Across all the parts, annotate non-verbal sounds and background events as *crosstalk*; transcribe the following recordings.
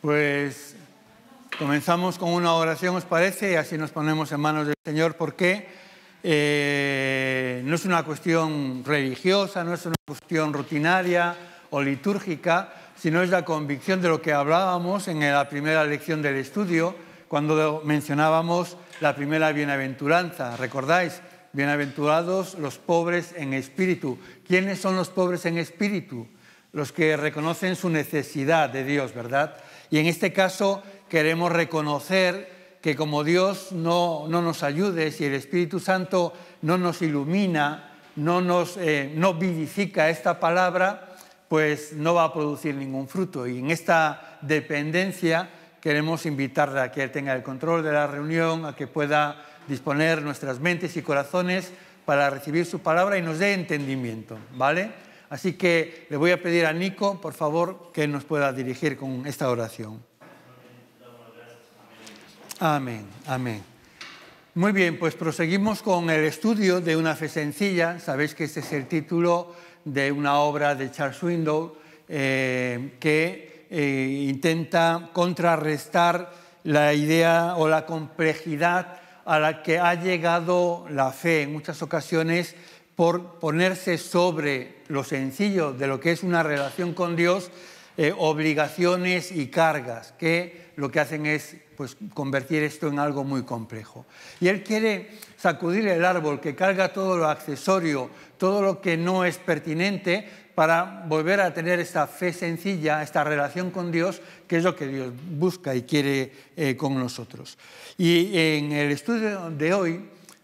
Pues comenzamos con una oración, ¿os parece? Y así nos ponemos en manos del Señor, porque eh, no es una cuestión religiosa, no es una cuestión rutinaria o litúrgica, sino es la convicción de lo que hablábamos en la primera lección del estudio, cuando mencionábamos la primera bienaventuranza. ¿Recordáis? Bienaventurados los pobres en espíritu. ¿Quiénes son los pobres en espíritu? Los que reconocen su necesidad de Dios, ¿verdad? Y en este caso queremos reconocer que como Dios no, nos ayude, si el Espíritu Santo no nos ilumina, no nos eh, vivifica esta palabra, pues no va a producir ningún fruto. Y en esta dependencia queremos invitarle a que tenga el control de la reunión, a que pueda disponer nuestras mentes y corazones para recibir su palabra y nos dé entendimiento, ¿vale? Así que le voy a pedir a Nico, por favor, que nos pueda dirigir con esta oración. Amén, amén. Muy bien, pues proseguimos con el estudio de una fe sencilla. Sabéis que este es el título de una obra de Charles Window eh, que eh, intenta contrarrestar la idea o la complejidad a la que ha llegado la fe en muchas ocasiones por ponerse sobre lo sencillo de lo que es una relación con Dios, eh, obligaciones y cargas, que lo que hacen es pues, convertir esto en algo muy complejo. Y él quiere sacudir el árbol que carga todo lo accesorio, todo lo que no es pertinente, para volver a tener esta fe sencilla, esta relación con Dios, que es lo que Dios busca y quiere eh, con nosotros. Y en el estudio de hoy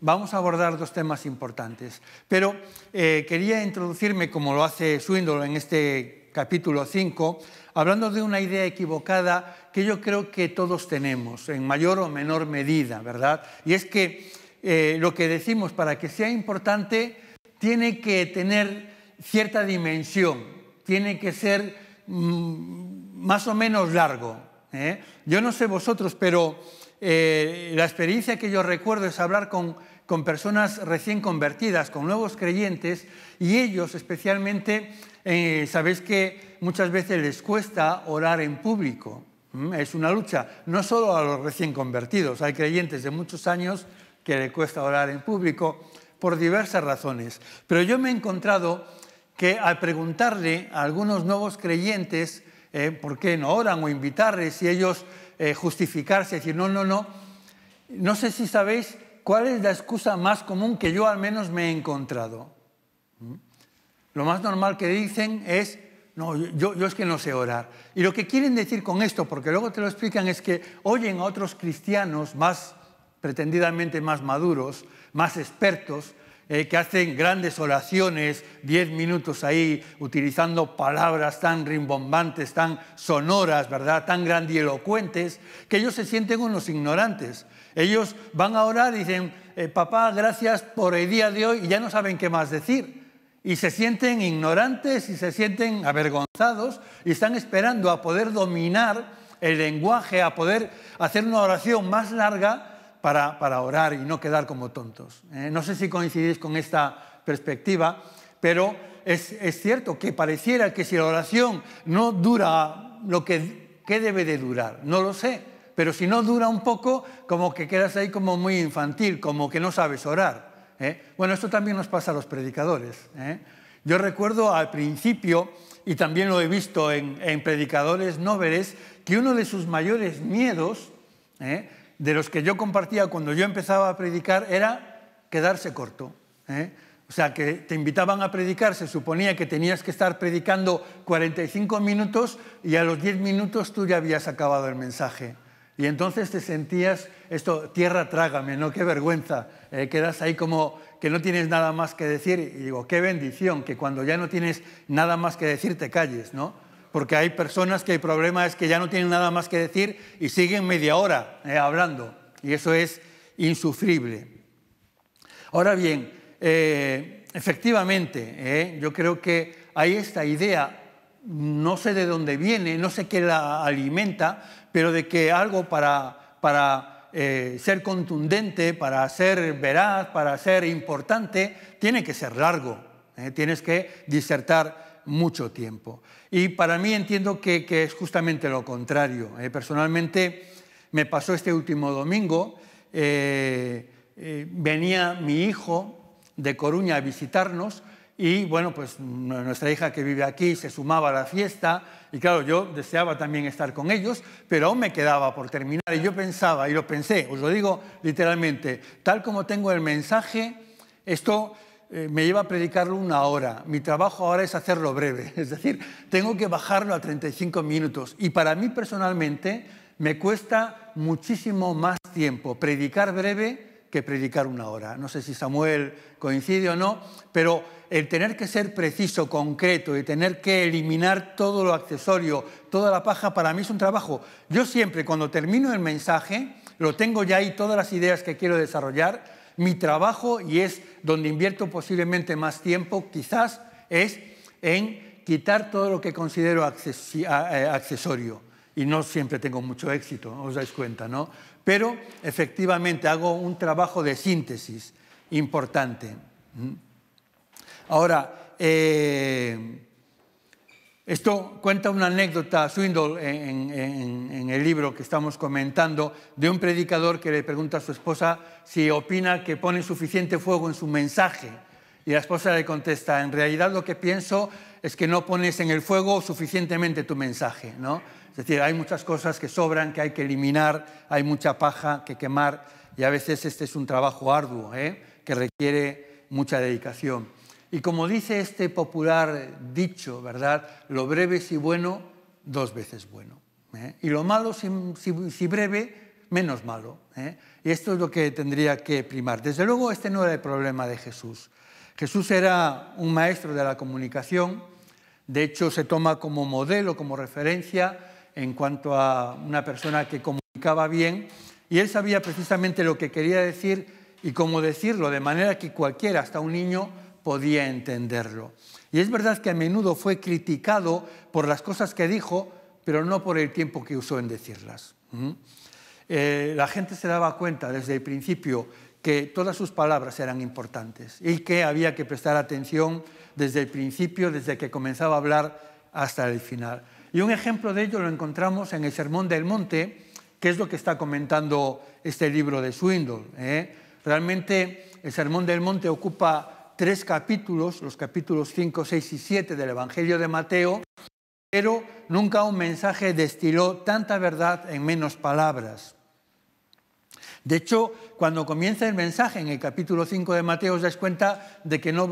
vamos a abordar dos temas importantes. Pero eh, quería introducirme, como lo hace Swindoll en este capítulo 5, hablando de una idea equivocada que yo creo que todos tenemos, en mayor o menor medida, ¿verdad? Y es que eh, lo que decimos para que sea importante tiene que tener cierta dimensión, tiene que ser mm, más o menos largo. ¿eh? Yo no sé vosotros, pero la experiencia que yo recuerdo es hablar con con personas recién convertidas, con nuevos creyentes, y ellos especialmente, eh, sabéis que muchas veces les cuesta orar en público. Mm, es una lucha, no solo a los recién convertidos, hay creyentes de muchos años que les cuesta orar en público por diversas razones. Pero yo me he encontrado que al preguntarle a algunos nuevos creyentes eh, por qué no oran o invitarles y ellos eh, justificarse, decir, no, no, no, no sé si sabéis ¿cuál es la excusa más común que yo al menos me he encontrado? ¿Mm? Lo más normal que dicen es, no, yo, es que no sé orar. Y lo que quieren decir con esto, porque luego te lo explican, es que oyen a otros cristianos más pretendidamente más maduros, más expertos, eh, que hacen grandes oraciones, diez minutos ahí, utilizando palabras tan rimbombantes, tan sonoras, ¿verdad? Tan grandilocuentes, que ellos se sienten unos ignorantes. Ellos van a orar y dicen, eh, papá, gracias por el día de hoy, y ya no saben qué más decir. Y se sienten ignorantes y se sienten avergonzados y están esperando a poder dominar el lenguaje, a poder hacer una oración más larga para, orar y no quedar como tontos. ¿eh? no sé si coincidís con esta perspectiva, pero es, es cierto que pareciera que si la oración no dura lo que, que debe de durar, no lo sé pero si no dura un poco, como que quedas ahí como muy infantil, como que no sabes orar. ¿eh? Bueno, esto también nos pasa a los predicadores. ¿eh? Yo recuerdo al principio, y también lo he visto en, predicadores veres que uno de sus mayores miedos, ¿eh? de los que yo compartía cuando yo empezaba a predicar, era quedarse corto. O sea, que te invitaban a predicar, se suponía que tenías que estar predicando 45 minutos y a los 10 minutos tú ya habías acabado el mensaje. Y entonces te sentías, esto, tierra trágame, ¿no? Qué vergüenza. Eh, quedas ahí como que no tienes nada más que decir. Y digo, qué bendición que cuando ya no tienes nada más que decir te calles, ¿no? Porque hay personas que el problema es que ya no tienen nada más que decir y siguen media hora eh, hablando. Y eso es insufrible. Ahora bien, eh, efectivamente, yo creo que hay esta idea, no sé de dónde viene, no sé qué la alimenta, pero de que algo para, eh, ser contundente, para ser veraz, para ser importante, tiene que ser largo. ¿eh? Tienes que disertar mucho tiempo. Y para mí entiendo que, es justamente lo contrario. ¿eh? Personalmente me pasó este último domingo, venía mi hijo de Coruña a visitarnos, y bueno, pues nuestra hija que vive aquí se sumaba a la fiesta y claro, yo deseaba también estar con ellos, pero aún me quedaba por terminar y yo pensaba, y lo pensé, os lo digo literalmente, tal como tengo el mensaje, esto eh, me lleva a predicarlo una hora, mi trabajo ahora es hacerlo breve, *laughs* es decir, tengo que bajarlo a 35 minutos y para mí personalmente me cuesta muchísimo más tiempo predicar breve que predicar una hora. No sé si Samuel coincide o no, pero el tener que ser preciso, concreto y tener que eliminar todo lo accesorio, toda la paja, para mí es un trabajo. Yo siempre cuando termino el mensaje, lo tengo ya ahí todas las ideas que quiero desarrollar, mi trabajo, y es donde invierto posiblemente más tiempo, quizás es en quitar todo lo que considero eh, accesorio. Y no siempre tengo mucho éxito, os dais cuenta, ¿no? Pero efectivamente hago un trabajo de síntesis importante. Ahora, eh, esto cuenta una anécdota Swindle en, en, el libro que estamos comentando de un predicador que le pregunta a su esposa si opina que pone suficiente fuego en su mensaje. Y la esposa le contesta, en realidad lo que pienso es que no pones en el fuego suficientemente tu mensaje, ¿no? Es decir, hay muchas cosas que sobran, que hay que eliminar, hay mucha paja que quemar y a veces este es un trabajo arduo ¿eh? que requiere mucha dedicación. Y como dice este popular dicho, ¿verdad? Lo breve si bueno, dos veces bueno. ¿eh? Y lo malo si, breve, menos malo. ¿eh? Y esto es lo que tendría que primar. Desde luego, este no era el problema de Jesús. Jesús era un maestro de la comunicación. De hecho, se toma como modelo, como referencia en cuanto a una persona que comunicaba bien y él sabía precisamente lo que quería decir y cómo decirlo, de manera que cualquiera, hasta un niño, podía entenderlo. Y es verdad que a menudo fue criticado por las cosas que dijo, pero no por el tiempo que usó en decirlas. ¿Mm? Eh, la gente se daba cuenta desde el principio que todas sus palabras eran importantes y que había que prestar atención desde el principio, desde que comenzaba a hablar hasta el final. Y un ejemplo de ello lo encontramos en el Sermón del Monte, que es lo que está comentando este libro de Swindle. ¿eh? Realmente el Sermón del Monte ocupa tres capítulos, los capítulos 5, 6 y 7 del Evangelio de Mateo, pero nunca un mensaje destiló tanta verdad en menos palabras. De hecho, cuando comienza el mensaje en el capítulo 5 de Mateo, os dais cuenta de que no,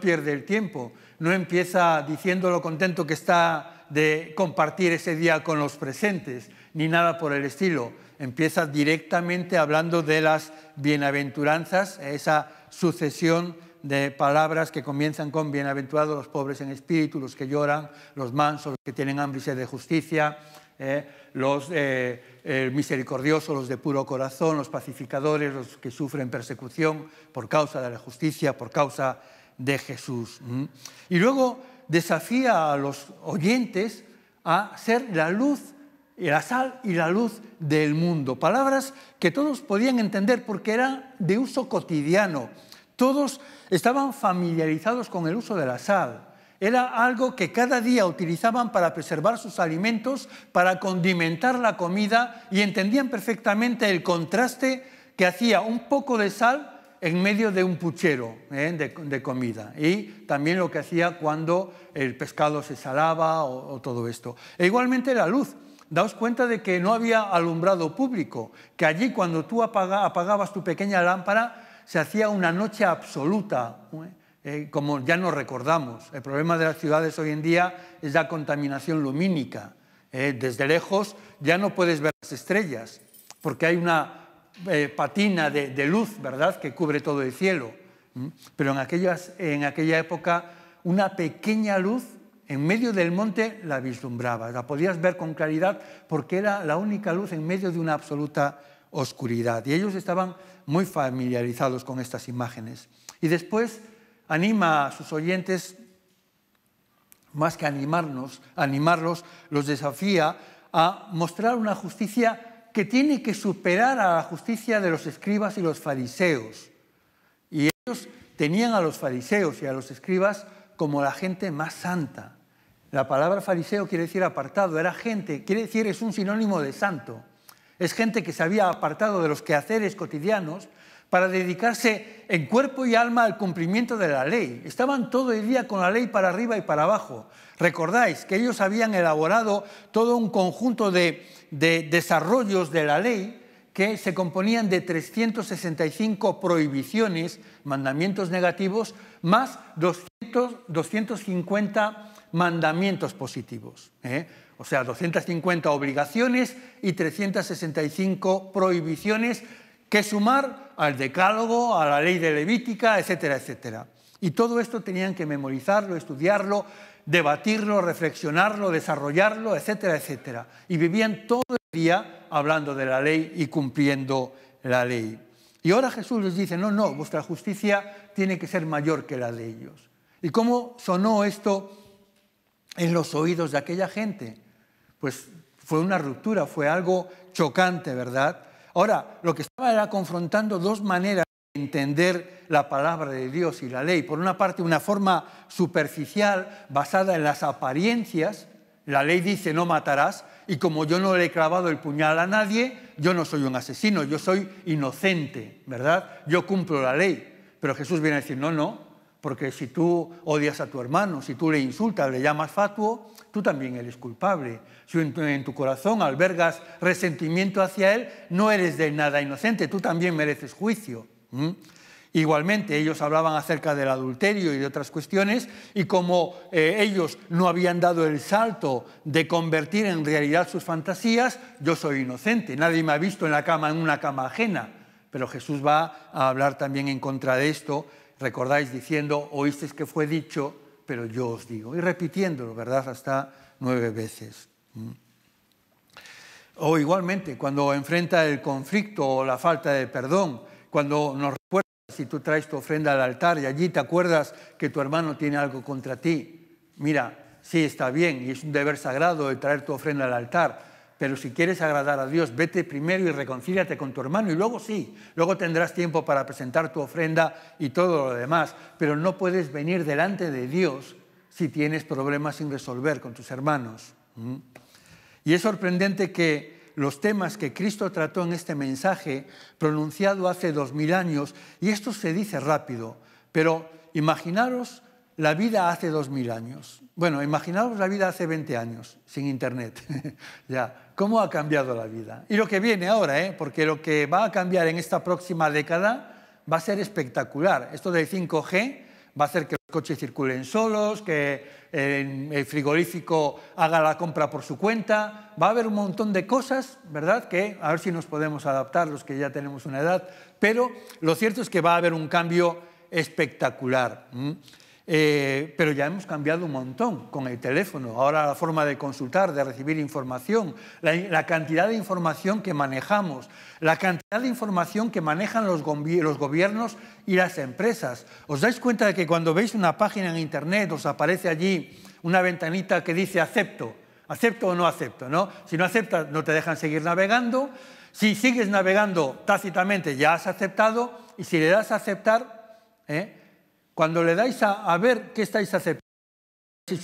pierde el tiempo, no empieza diciendo lo contento que está de compartir ese día con los presentes, ni nada por el estilo. Empieza directamente hablando de las bienaventuranzas, esa sucesión de palabras que comienzan con bienaventurados los pobres en espíritu, los que lloran, los mansos, los que tienen hambre de justicia, ¿eh? los eh, misericordiosos, los de puro corazón, los pacificadores, los que sufren persecución por causa de la justicia, por causa de Jesús. Y luego desafía a los oyentes a ser la luz, la sal y la luz del mundo. Palabras que todos podían entender porque eran de uso cotidiano. Todos estaban familiarizados con el uso de la sal era algo que cada día utilizaban para preservar sus alimentos, para condimentar la comida y entendían perfectamente el contraste que hacía un poco de sal en medio de un puchero ¿eh? de, comida y también lo que hacía cuando el pescado se salaba o, todo esto. E igualmente la luz. Daos cuenta de que no había alumbrado público, que allí cuando tú apagabas tu pequeña lámpara se hacía una noche absoluta. ¿eh? Eh, como ya nos recordamos. El problema de las ciudades hoy en día es la contaminación lumínica. Eh, desde lejos ya no puedes ver las estrellas, porque hay una eh, patina de, luz, ¿verdad?, que cubre todo el cielo. Mm, pero en, aquellas, en aquella época una pequeña luz en medio del monte la vislumbraba, la podías ver con claridad porque era la única luz en medio de una absoluta oscuridad. Y ellos estaban muy familiarizados con estas imágenes. Y después anima a sus oyentes, más que animarnos, animarlos, los desafía a mostrar una justicia que tiene que superar a la justicia de los escribas y los fariseos. Y ellos tenían a los fariseos y a los escribas como la gente más santa. La palabra fariseo quiere decir apartado, era gente, quiere decir es un sinónimo de santo. Es gente que se había apartado de los quehaceres cotidianos para dedicarse en cuerpo y alma al cumplimiento de la ley. Estaban todo el día con la ley para arriba y para abajo. Recordáis que ellos habían elaborado todo un conjunto de, desarrollos de la ley que se componían de 365 prohibiciones, mandamientos negativos, más 200, 250 mandamientos positivos. ¿eh? O sea, 250 obligaciones y 365 prohibiciones que sumar al decálogo, a la ley de Levítica, etcétera, etcétera. Y todo esto tenían que memorizarlo, estudiarlo, debatirlo, reflexionarlo, desarrollarlo, etcétera, etcétera. Y vivían todo el día hablando de la ley y cumpliendo la ley. Y ahora Jesús les dice, no, no, vuestra justicia tiene que ser mayor que la de ellos. ¿Y cómo sonó esto en los oídos de aquella gente? Pues fue una ruptura, fue algo chocante, ¿verdad? Ahora, lo que estaba era confrontando dos maneras de entender la palabra de Dios y la ley. Por una parte, una forma superficial basada en las apariencias. La ley dice no matarás y como yo no le he clavado el puñal a nadie, yo no soy un asesino, yo soy inocente, ¿verdad? Yo cumplo la ley. Pero Jesús viene a decir, no, no, porque si tú odias a tu hermano, si tú le insultas, le llamas fatuo, tú también eres culpable. Si en tu, corazón albergas resentimiento hacia él, no eres de nada inocente, tú también mereces juicio. Igualmente, ellos hablaban acerca del adulterio y de otras cuestiones, y como eh, ellos no habían dado el salto de convertir en realidad sus fantasías, yo soy inocente, nadie me ha visto en la cama, en una cama ajena. Pero Jesús va a hablar también en contra de esto recordáis diciendo, oísteis que fue dicho, pero yo os digo, y repitiéndolo, ¿verdad? Hasta nueve veces. Mm. O igualmente, cuando enfrenta el conflicto o la falta de perdón, cuando nos recuerdas, si tú traes tu ofrenda al altar y allí te acuerdas que tu hermano tiene algo contra ti, mira, sí está bien y es un deber sagrado el traer tu ofrenda al altar, pero si quieres agradar a Dios, vete primero y reconcíliate con tu hermano y luego sí, luego tendrás tiempo para presentar tu ofrenda y todo lo demás. Pero no puedes venir delante de Dios si tienes problemas sin resolver con tus hermanos. ¿Mm? Y es sorprendente que los temas que Cristo trató en este mensaje, pronunciado hace dos mil años, y esto se dice rápido, pero imaginaros la vida hace dos mil años. Bueno, imaginaros la vida hace 20 años, sin Internet. *laughs* ya, cómo ha cambiado la vida. Y lo que viene ahora, ¿eh? porque lo que va a cambiar en esta próxima década va a ser espectacular. Esto del 5G va a hacer que los coches circulen solos, que eh, el frigorífico haga la compra por su cuenta. Va a haber un montón de cosas, ¿verdad? Que a ver si nos podemos adaptar los que ya tenemos una edad. Pero lo cierto es que va a haber un cambio espectacular. Eh, pero ya hemos cambiado un montón con el teléfono. Ahora la forma de consultar, de recibir información, la, cantidad de información que manejamos, la cantidad de información que manejan los, gobiernos y las empresas. ¿Os dais cuenta de que cuando veis una página en Internet os aparece allí una ventanita que dice acepto? ¿Acepto o no acepto? ¿no? Si no aceptas, no te dejan seguir navegando. Si sigues navegando tácitamente, ya has aceptado. Y si le das a aceptar, ¿eh? Cuando le dais a, ver qué estáis aceptando, si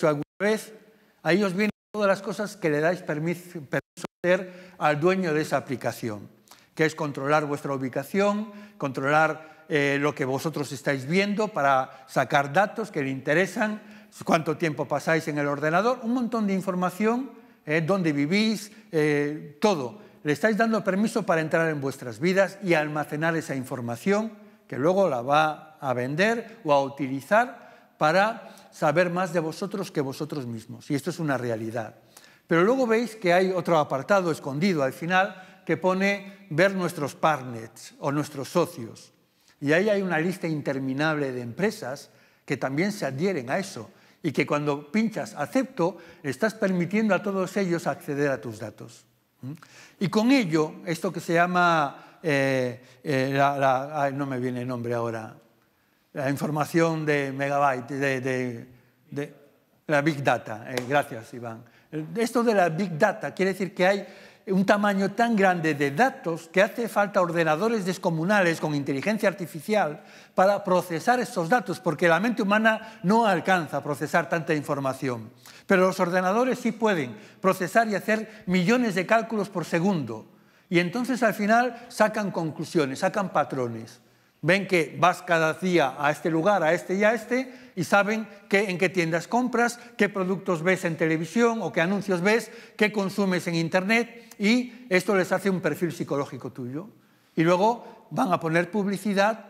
vez, ahí os vienen todas las cosas que le dais permiso, permiso hacer al dueño de esa aplicación, que es controlar vuestra ubicación, controlar eh, lo que vosotros estáis viendo para sacar datos que le interesan, cuánto tiempo pasáis en el ordenador, un montón de información, eh, dónde vivís, eh, todo. Le estáis dando permiso para entrar en vuestras vidas y almacenar esa información que luego la va a vender o a utilizar para saber más de vosotros que vosotros mismos. Y esto es una realidad. Pero luego veis que hay otro apartado escondido al final que pone ver nuestros partners o nuestros socios. Y ahí hay una lista interminable de empresas que también se adhieren a eso y que cuando pinchas acepto, estás permitiendo a todos ellos acceder a tus datos. ¿Mm? Y con ello, esto que se llama eh, eh, no me viene el nombre ahora, la información de megabyte, de, la big data. Eh, gracias, Iván. Esto de la big data quiere decir que hay un tamaño tan grande de datos que hace falta ordenadores descomunales con inteligencia artificial para procesar estos datos, porque la mente humana no alcanza a procesar tanta información. Pero los ordenadores sí pueden procesar y hacer millones de cálculos por segundo. Y entonces al final sacan conclusiones, sacan patrones. Ven que vas cada día a este lugar, a este y a este, y saben en qué tiendas compras, qué productos ves en televisión o qué anuncios ves, qué consumes en Internet, y esto les hace un perfil psicológico tuyo. Y luego van a poner publicidad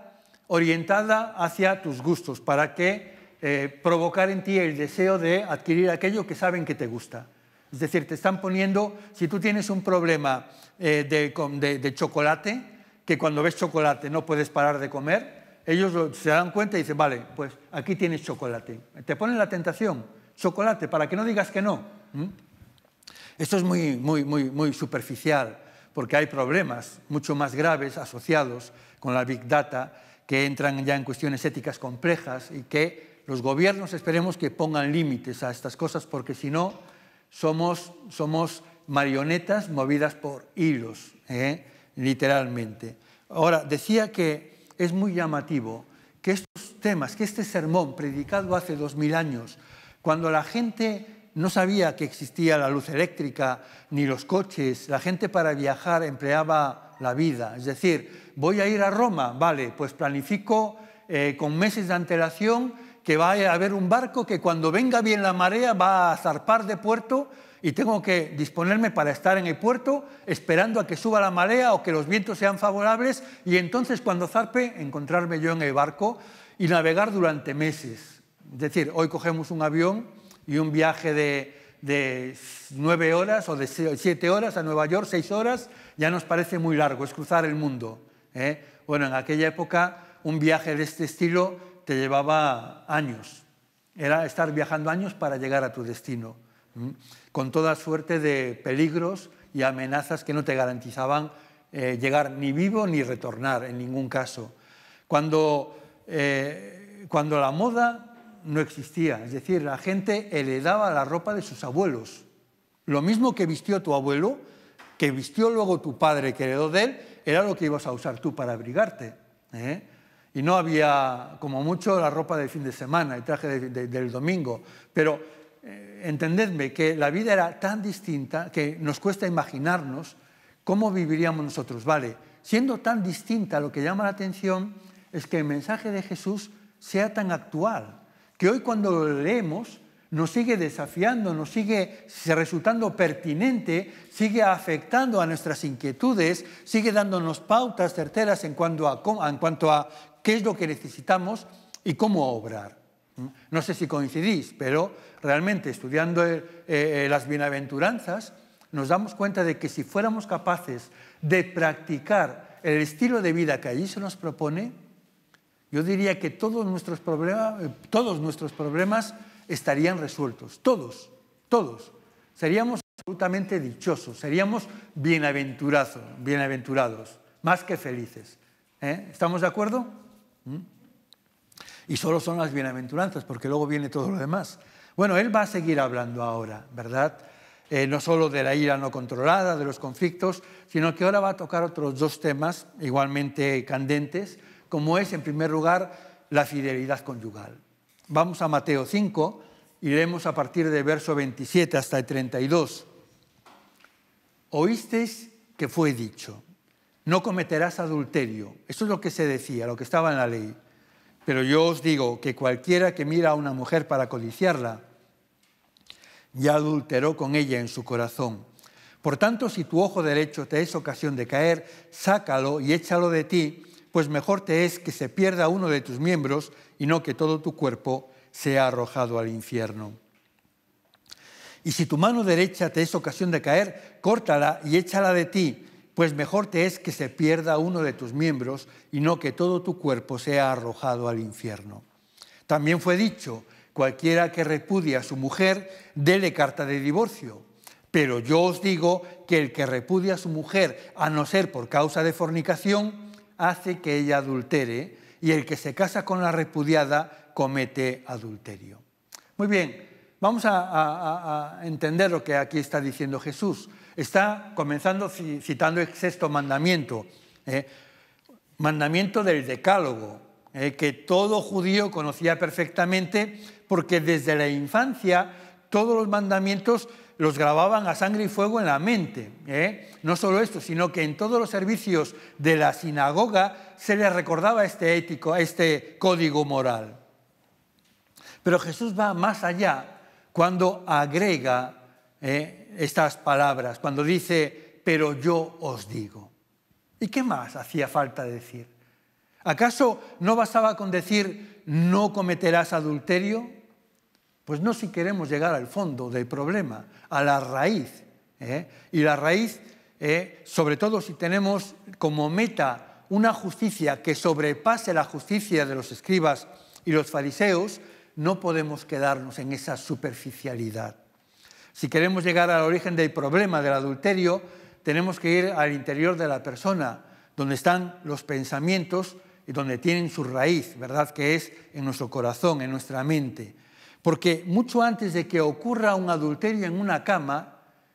orientada hacia tus gustos para que eh, provocar en ti el deseo de adquirir aquello que saben que te gusta. Es decir, te están poniendo, si tú tienes un problema eh, de, chocolate, que cuando ves chocolate no puedes parar de comer, ellos se dan cuenta y dicen, vale, pues aquí tienes chocolate. Te ponen la tentación, chocolate, para que no digas que no. Esto es muy, muy, muy, muy superficial, porque hay problemas mucho más graves asociados con la Big Data que entran ya en cuestiones éticas complejas y que los gobiernos esperemos que pongan límites a estas cosas, porque si no, somos, marionetas movidas por hilos, ¿eh? literalmente. Ahora, decía que es muy llamativo que estos temas, que este sermón predicado hace dos mil años, cuando la gente no sabía que existía la luz eléctrica ni los coches, la gente para viajar empleaba la vida. Es decir, voy a ir a Roma, vale, pues planifico eh, con meses de antelación que va a haber un barco que cuando venga bien la marea va a zarpar de puerto y tengo que disponerme para estar en el puerto esperando a que suba la marea o que los vientos sean favorables y entonces cuando zarpe encontrarme yo en el barco y navegar durante meses. Es decir, hoy cogemos un avión y un viaje de, nueve horas o de siete horas a Nueva York, seis horas, ya nos parece muy largo, es cruzar el mundo. ¿eh? Bueno, en aquella época un viaje de este estilo te llevaba años. Era estar viajando años para llegar a tu destino, con toda suerte de peligros y amenazas que no te garantizaban eh, llegar ni vivo ni retornar en ningún caso. Cuando, eh, cuando la moda no existía, es decir, la gente heredaba la ropa de sus abuelos. Lo mismo que vistió tu abuelo, que vistió luego tu padre que heredó de él, era lo que ibas a usar tú para abrigarte. ¿eh? y no había, como mucho, la ropa del fin de semana, el traje del domingo. Pero eh, entendedme que la vida era tan distinta que nos cuesta imaginarnos cómo viviríamos nosotros. Vale, siendo tan distinta, lo que llama la atención es que el mensaje de Jesús sea tan actual, que hoy cuando lo leemos nos sigue desafiando, nos sigue resultando pertinente, sigue afectando a nuestras inquietudes, sigue dándonos pautas certeras en cuanto a, en cuanto a qué es lo que necesitamos y cómo obrar. ¿Mm? No sé si coincidís, pero realmente estudiando eh, eh, las bienaventuranzas nos damos cuenta de que si fuéramos capaces de practicar el estilo de vida que allí se nos propone, yo diría que todos nuestros, eh, todos nuestros problemas estarían resueltos, todos, todos. Seríamos absolutamente dichosos, seríamos bienaventurados, bienaventurados más que felices. ¿Estamos de acuerdo? Y solo son las bienaventuranzas, porque luego viene todo lo demás. Bueno, él va a seguir hablando ahora, ¿verdad? Eh, no solo de la ira no controlada, de los conflictos, sino que ahora va a tocar otros dos temas igualmente candentes, como es, en primer lugar, la fidelidad conyugal. Vamos a Mateo 5 iremos a partir del verso 27 hasta el 32. Oísteis que fue dicho, no cometerás adulterio. Eso es lo que se decía, lo que estaba en la ley. Pero yo os digo que cualquiera que mira a una mujer para codiciarla, ya adulteró con ella en su corazón. Por tanto, si tu ojo derecho te es ocasión de caer, sácalo y échalo de ti, pues mejor te es que se pierda uno de tus miembros y no que todo tu cuerpo sea arrojado al infierno. Y si tu mano derecha te es ocasión de caer, córtala y échala de ti, pues mejor te es que se pierda uno de tus miembros y no que todo tu cuerpo sea arrojado al infierno. También fue dicho, cualquiera que repudia a su mujer, dele carta de divorcio. Pero yo os digo que el que repudia a su mujer, a no ser por causa de fornicación, hace que ella adultere, y el que se casa con la repudiada comete adulterio. Muy bien, vamos a, a entender lo que aquí está diciendo Jesús. Está comenzando citando el sexto mandamiento, eh, mandamiento del decálogo, eh, que todo judío conocía perfectamente porque desde la infancia todos los mandamientos los grababan a sangre y fuego en la mente. Eh. No solo esto, sino que en todos los servicios de la sinagoga se le recordaba este ético, este código moral. Pero Jesús va más allá cuando agrega estas palabras cuando dice, pero yo os digo. ¿Y qué más hacía falta decir? ¿Acaso no bastaba con decir, no cometerás adulterio? Pues no si queremos llegar al fondo del problema, a la raíz. ¿eh? Y la raíz, ¿eh? sobre todo si tenemos como meta una justicia que sobrepase la justicia de los escribas y los fariseos, no podemos quedarnos en esa superficialidad. Si queremos llegar al origen del problema del adulterio, tenemos que ir al interior de la persona, donde están los pensamientos y donde tienen su raíz, ¿verdad? Que es en nuestro corazón, en nuestra mente. Porque mucho antes de que ocurra un adulterio en una cama,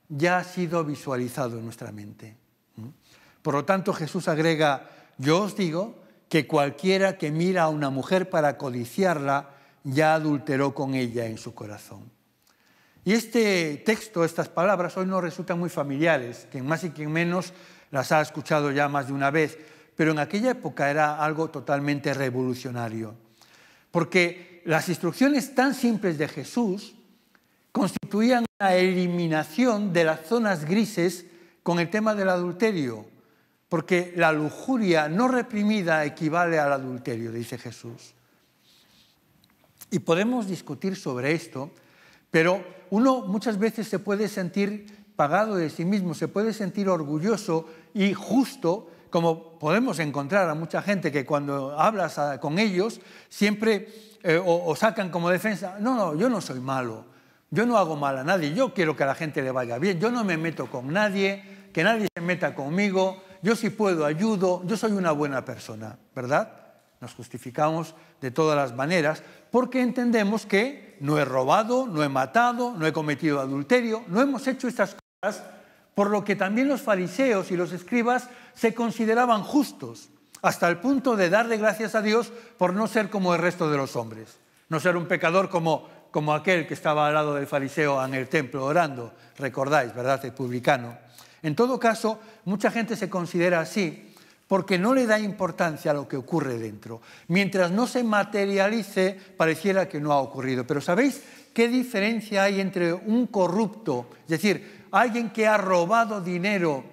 ya ha sido visualizado en nuestra mente. Por lo tanto, Jesús agrega, yo os digo que cualquiera que mira a una mujer para codiciarla, ya adulteró con ella en su corazón. Y este texto, estas palabras, hoy nos resultan muy familiares, quien más y quien menos las ha escuchado ya más de una vez, pero en aquella época era algo totalmente revolucionario. Porque las instrucciones tan simples de Jesús constituían la eliminación de las zonas grises con el tema del adulterio, porque la lujuria no reprimida equivale al adulterio, dice Jesús. Y podemos discutir sobre esto, pero uno muchas veces se puede sentir pagado de sí mismo, se puede sentir orgulloso y justo, como podemos encontrar a mucha gente que cuando hablas con ellos siempre eh, o, o sacan como defensa, no, no, yo no soy malo, yo no hago mal a nadie, yo quiero que a la gente le vaya bien, yo no me meto con nadie, que nadie se meta conmigo, yo si puedo ayudo, yo soy una buena persona, ¿verdad? Nos justificamos de todas las maneras porque entendemos que no he robado, no he matado, no he cometido adulterio, no hemos hecho estas cosas, por lo que también los fariseos y los escribas se consideraban justos, hasta el punto de darle gracias a Dios por no ser como el resto de los hombres, no ser un pecador como, aquel que estaba al lado del fariseo en el templo orando, recordáis, ¿verdad?, el publicano. En todo caso, mucha gente se considera así porque no le da importancia a lo que ocurre dentro. Mientras no se materialice, pareciera que no ha ocurrido. Pero ¿sabéis qué diferencia hay entre un corrupto, es decir, alguien que ha robado dinero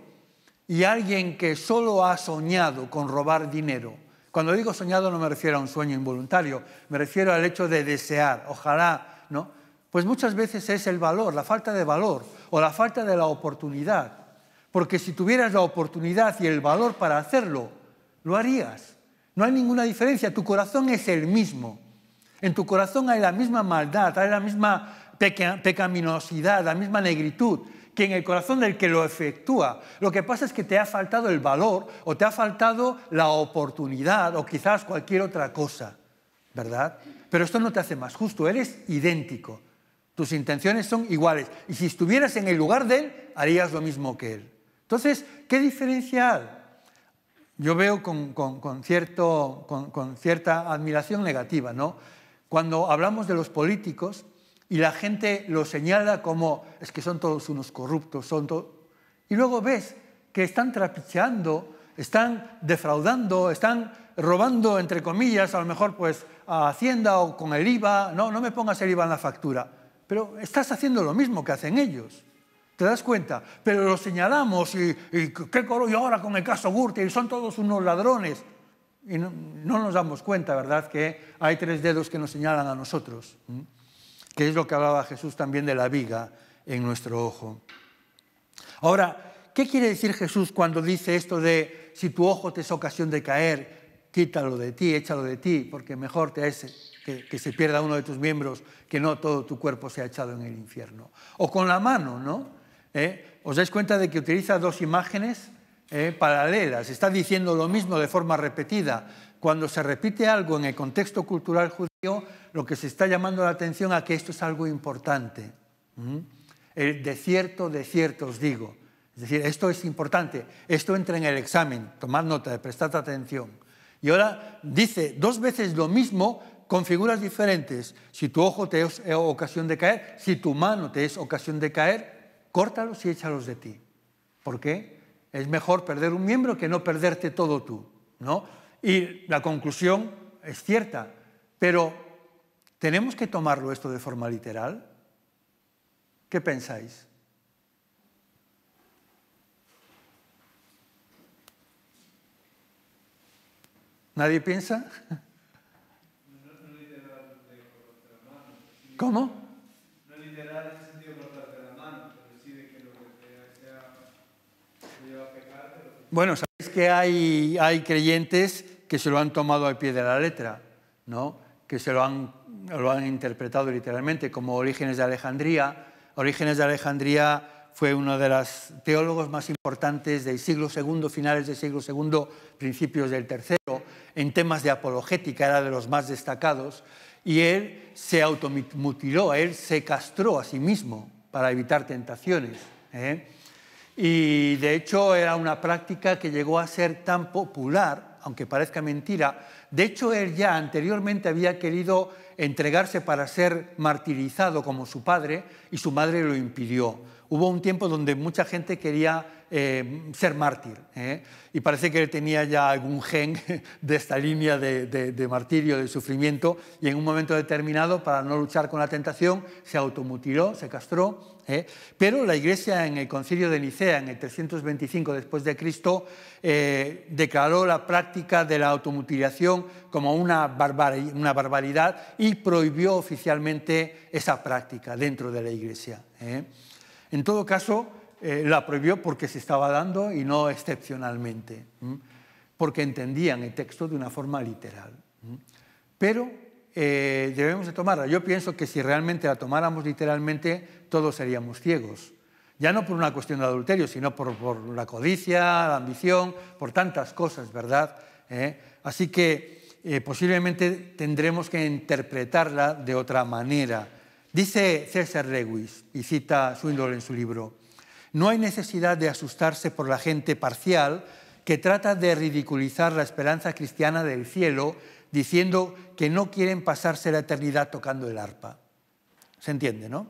y alguien que solo ha soñado con robar dinero? Cuando digo soñado no me refiero a un sueño involuntario, me refiero al hecho de desear, ojalá, ¿no? Pues muchas veces es el valor, la falta de valor o la falta de la oportunidad porque si tuvieras la oportunidad y el valor para hacerlo, lo harías. No hay ninguna diferencia, tu corazón es el mismo. En tu corazón hay la misma maldad, hay la misma pecaminosidad, la misma negritud que en el corazón del que lo efectúa. Lo que pasa es que te ha faltado el valor o te ha faltado la oportunidad o quizás cualquier otra cosa, ¿verdad? Pero esto no te hace más justo, eres idéntico. Tus intenciones son iguales. Y si estuvieras en el lugar de él, harías lo mismo que él. Entonces, ¿qué diferencia Yo veo con, cierta admiración negativa, ¿no? Cuando hablamos de los políticos y la gente lo señala como es que son todos unos corruptos, son todos... Y luego ves que están trapicheando, están defraudando, están robando, entre comillas, a lo mejor pues a Hacienda o con el IVA, no, no me pongas el IVA en la factura, pero estás haciendo lo mismo que hacen ellos. ¿Te das cuenta? Pero lo señalamos y, qué color y ahora con el caso Gurti son todos unos ladrones. Y no, nos damos cuenta, ¿verdad?, que hay tres dedos que nos señalan a nosotros, que es lo que hablaba Jesús también de la viga en nuestro ojo. Ahora, ¿qué quiere decir Jesús cuando dice esto de si tu ojo te es ocasión de caer, quítalo de ti, échalo de ti, porque mejor te es que, que se pierda uno de tus miembros que no todo tu cuerpo sea echado en el infierno? O con la mano, ¿no? ¿eh? os dais cuenta de que utiliza dos imágenes ¿eh? paralelas. Está diciendo lo mismo de forma repetida. Cuando se repite algo en el contexto cultural judío, lo que se está llamando la atención a que esto es algo importante. ¿Mm? El de cierto, de cierto os digo. Es decir, esto es importante, esto entra en el examen, tomad nota, prestad atención. Y ahora dice dos veces lo mismo con figuras diferentes. Si tu ojo te es eh, ocasión de caer, si tu mano te es ocasión de caer, córtalos y échalos de ti. ¿Por qué? Es mejor perder un miembro que no perderte todo tú, ¿no? Y la conclusión es cierta, pero ¿tenemos que tomarlo esto de forma literal? ¿Qué pensáis? ¿Nadie piensa? ¿Cómo? Bueno, sabéis que hay, creyentes que se lo han tomado al pie de la letra, ¿no? que se lo han, interpretado literalmente como Orígenes de Alejandría. Orígenes de Alejandría fue uno de los teólogos más importantes del siglo II, finales del siglo II, principios del III, en temas de apologética, era de los más destacados, y él se automutiló, él se castró a sí mismo para evitar tentaciones. ¿eh? Y de hecho era una práctica que llegó a ser tan popular, aunque parezca mentira. De hecho, él ya anteriormente había querido entregarse para ser martirizado como su padre y su madre lo impidió hubo un tiempo donde mucha gente quería eh, ser mártir. ¿eh? Y parece que él tenía ya algún gen *laughs* de esta línea de, de, martirio, de sufrimiento, y en un momento determinado, para no luchar con la tentación, se automutiló, se castró. ¿eh? Pero la Iglesia en el concilio de Nicea, en el 325 después de Cristo, declaró la práctica de la automutilación como una, una barbaridad y prohibió oficialmente esa práctica dentro de la Iglesia. En todo caso, eh, la prohibió porque se estaba dando y no excepcionalmente, porque entendían el texto de una forma literal. Pero eh, debemos de tomarla. Yo pienso que si realmente la tomáramos literalmente, todos seríamos ciegos. Ya no por una cuestión de adulterio, sino por, la codicia, la ambición, por tantas cosas, ¿verdad? ¿Eh? así que posiblemente tendremos que interpretarla de otra manera Dice César Lewis, y cita Swindoll en su libro, no hay necesidad de asustarse por la gente parcial que trata de ridiculizar la esperanza cristiana del cielo diciendo que no quieren pasarse la eternidad tocando el arpa. ¿Se entiende, no?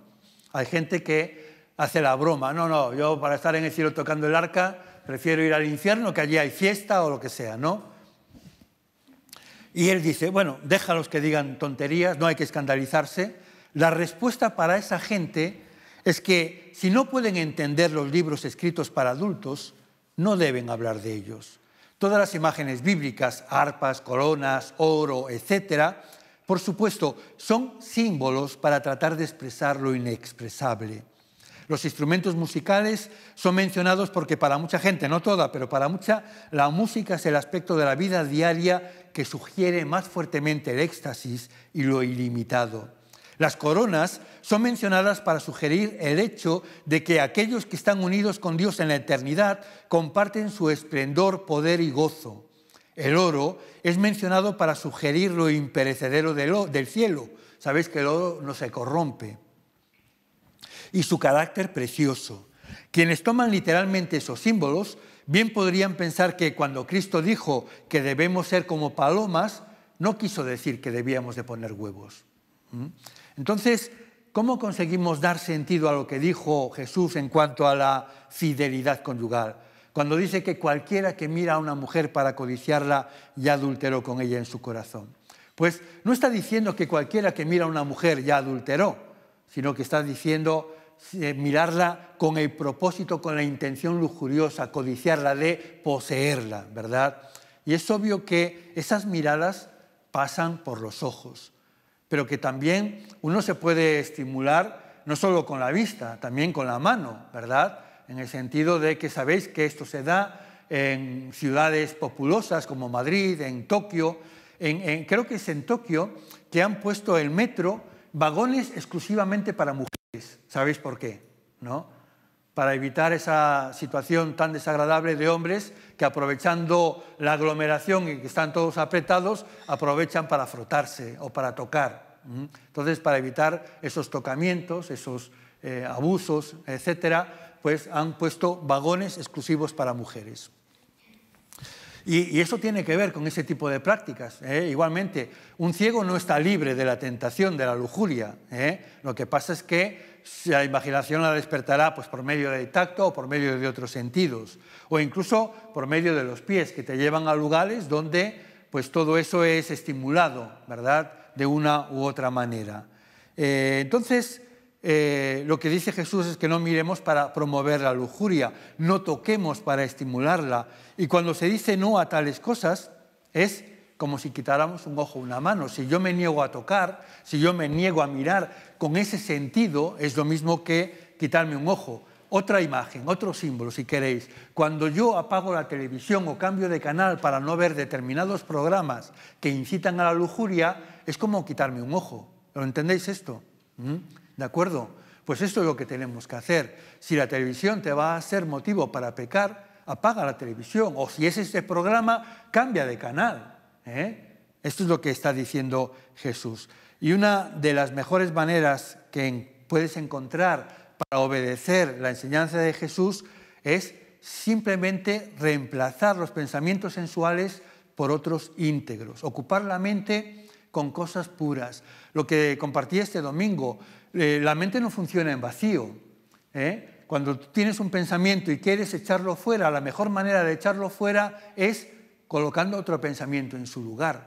Hay gente que hace la broma, no, no, yo para estar en el cielo tocando el arca prefiero ir al infierno, que allí hay fiesta o lo que sea, ¿no? Y él dice, bueno, déjalos que digan tonterías, no hay que escandalizarse, la respuesta para esa gente es que si no pueden entender los libros escritos para adultos, no deben hablar de ellos. Todas las imágenes bíblicas, arpas, coronas, oro, etc., por supuesto, son símbolos para tratar de expresar lo inexpresable. Los instrumentos musicales son mencionados porque para mucha gente, no toda, pero para mucha, la música es el aspecto de la vida diaria que sugiere más fuertemente el éxtasis y lo ilimitado. Las coronas son mencionadas para sugerir el hecho de que aquellos que están unidos con Dios en la eternidad comparten su esplendor, poder y gozo. El oro es mencionado para sugerir lo imperecedero del cielo. Sabéis que el oro no se corrompe. Y su carácter precioso. Quienes toman literalmente esos símbolos bien podrían pensar que cuando Cristo dijo que debemos ser como palomas, no quiso decir que debíamos de poner huevos. ¿Mm? Entonces, ¿cómo conseguimos dar sentido a lo que dijo Jesús en cuanto a la fidelidad conyugal? Cuando dice que cualquiera que mira a una mujer para codiciarla ya adulteró con ella en su corazón. Pues no está diciendo que cualquiera que mira a una mujer ya adulteró, sino que está diciendo eh, mirarla con el propósito, con la intención lujuriosa, codiciarla, de poseerla, ¿verdad? Y es obvio que esas miradas pasan por los ojos pero que también uno se puede estimular no solo con la vista, también con la mano, ¿verdad? En el sentido de que sabéis que esto se da en ciudades populosas como Madrid, en Tokio, creo que es en Tokio que han puesto el metro vagones exclusivamente para mujeres. ¿Sabéis por qué? ¿No? para evitar esa situación tan desagradable de hombres que aprovechando la aglomeración y que están todos apretados, aprovechan para frotarse o para tocar. Entonces, para evitar esos tocamientos, esos eh, abusos, etcétera, pues han puesto vagones exclusivos para mujeres. Y, eso tiene que ver con ese tipo de prácticas. ¿eh? Igualmente, un ciego no está libre de la tentación, de la lujuria. ¿eh? Lo que pasa es que la imaginación la despertará pues, por medio del tacto o por medio de otros sentidos, o incluso por medio de los pies, que te llevan a lugares donde pues, todo eso es estimulado, ¿verdad?, de una u otra manera. Eh, entonces, eh, lo que dice Jesús es que no miremos para promover la lujuria, no toquemos para estimularla. Y cuando se dice no a tales cosas, es como si quitáramos un ojo, una mano. Si yo me niego a tocar, si yo me niego a mirar con ese sentido, es lo mismo que quitarme un ojo. Otra imagen, otro símbolo, si queréis. Cuando yo apago la televisión o cambio de canal para no ver determinados programas que incitan a la lujuria, es como quitarme un ojo. ¿Lo entendéis esto? ¿Mm? ¿De acuerdo? Pues esto es lo que tenemos que hacer. Si la televisión te va a ser motivo para pecar, apaga la televisión. O si es este programa, cambia de canal. ¿Eh? Esto es lo que está diciendo Jesús. Y una de las mejores maneras que puedes encontrar para obedecer la enseñanza de Jesús es simplemente reemplazar los pensamientos sensuales por otros íntegros, ocupar la mente con cosas puras. Lo que compartí este domingo, eh, la mente no funciona en vacío. ¿eh? Cuando tienes un pensamiento y quieres echarlo fuera, la mejor manera de echarlo fuera es colocando otro pensamiento en su lugar.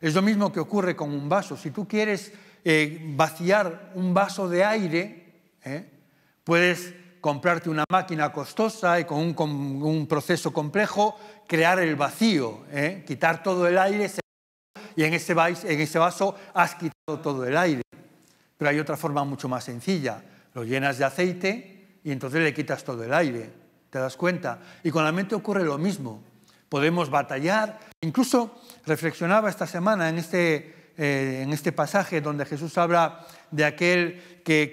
Es lo mismo que ocurre con un vaso. Si tú quieres eh, vaciar un vaso de aire, ¿eh? puedes comprarte una máquina costosa y con un, proceso complejo crear el vacío, ¿eh? quitar todo el aire y en ese vaso has quitado todo el aire. Pero hay otra forma mucho más sencilla. Lo llenas de aceite y entonces le quitas todo el aire. ¿Te das cuenta? Y con la mente ocurre lo mismo podemos batallar. Incluso reflexionaba esta semana en este, eh, en este pasaje donde Jesús habla de aquel que,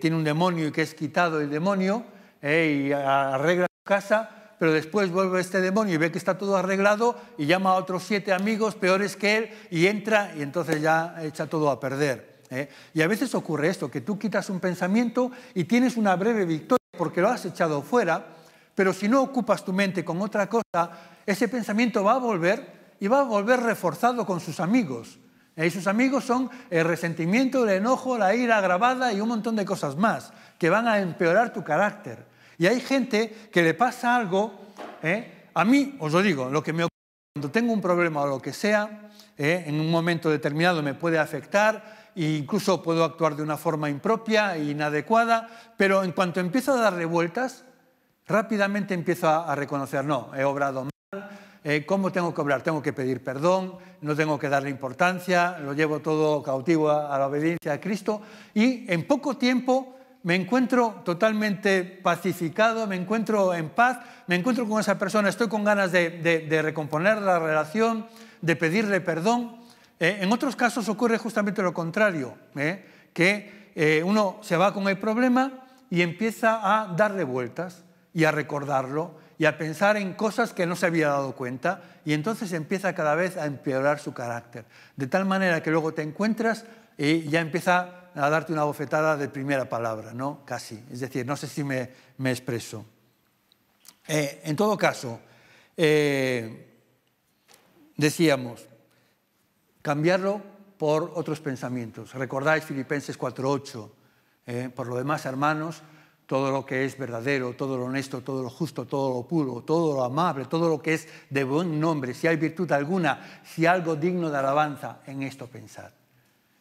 tiene un demonio y que es quitado el demonio eh, y arregla su casa, pero después vuelve este demonio y ve que está todo arreglado y llama a otros siete amigos peores que él y entra y entonces ya echa todo a perder. Eh. Y a veces ocurre esto, que tú quitas un pensamiento y tienes una breve victoria porque lo has echado fuera, pero si no ocupas tu mente con otra cosa, ese pensamiento va a volver y va a volver reforzado con sus amigos. Y sus amigos son el resentimiento, el enojo, la ira agravada y un montón de cosas más que van a empeorar tu carácter. Y hay gente que le pasa algo, ¿eh? a mí, os lo digo, lo que me ocurre cuando tengo un problema o lo que sea, ¿eh? en un momento determinado me puede afectar e incluso puedo actuar de una forma impropia e inadecuada, pero en cuanto empiezo a dar vueltas, rápidamente empiezo a, reconocer, no, he obrado mal, eh, ¿cómo tengo que obrar? Tengo que pedir perdón, no tengo que darle importancia, lo llevo todo cautivo a, la obediencia a Cristo y en poco tiempo me encuentro totalmente pacificado, me encuentro en paz, me encuentro con esa persona, estoy con ganas de, recomponer la relación, de pedirle perdón. Eh, en otros casos ocurre justamente lo contrario, ¿eh? que uno se va con el problema y empieza a darle vueltas, y a recordarlo y a pensar en cosas que no se había dado cuenta y entonces empieza cada vez a empeorar su carácter. De tal manera que luego te encuentras y ya empieza a darte una bofetada de primera palabra, ¿no? Casi. Es decir, no sé si me, expreso. Eh, en todo caso, eh, decíamos, cambiarlo por otros pensamientos. Recordáis Filipenses 4.8, eh, por lo demás, hermanos, todo lo que es verdadero, todo lo honesto, todo lo justo, todo lo puro, todo lo amable, todo lo que es de buen nombre, si hay virtud alguna, si algo digno de alabanza, en esto pensad.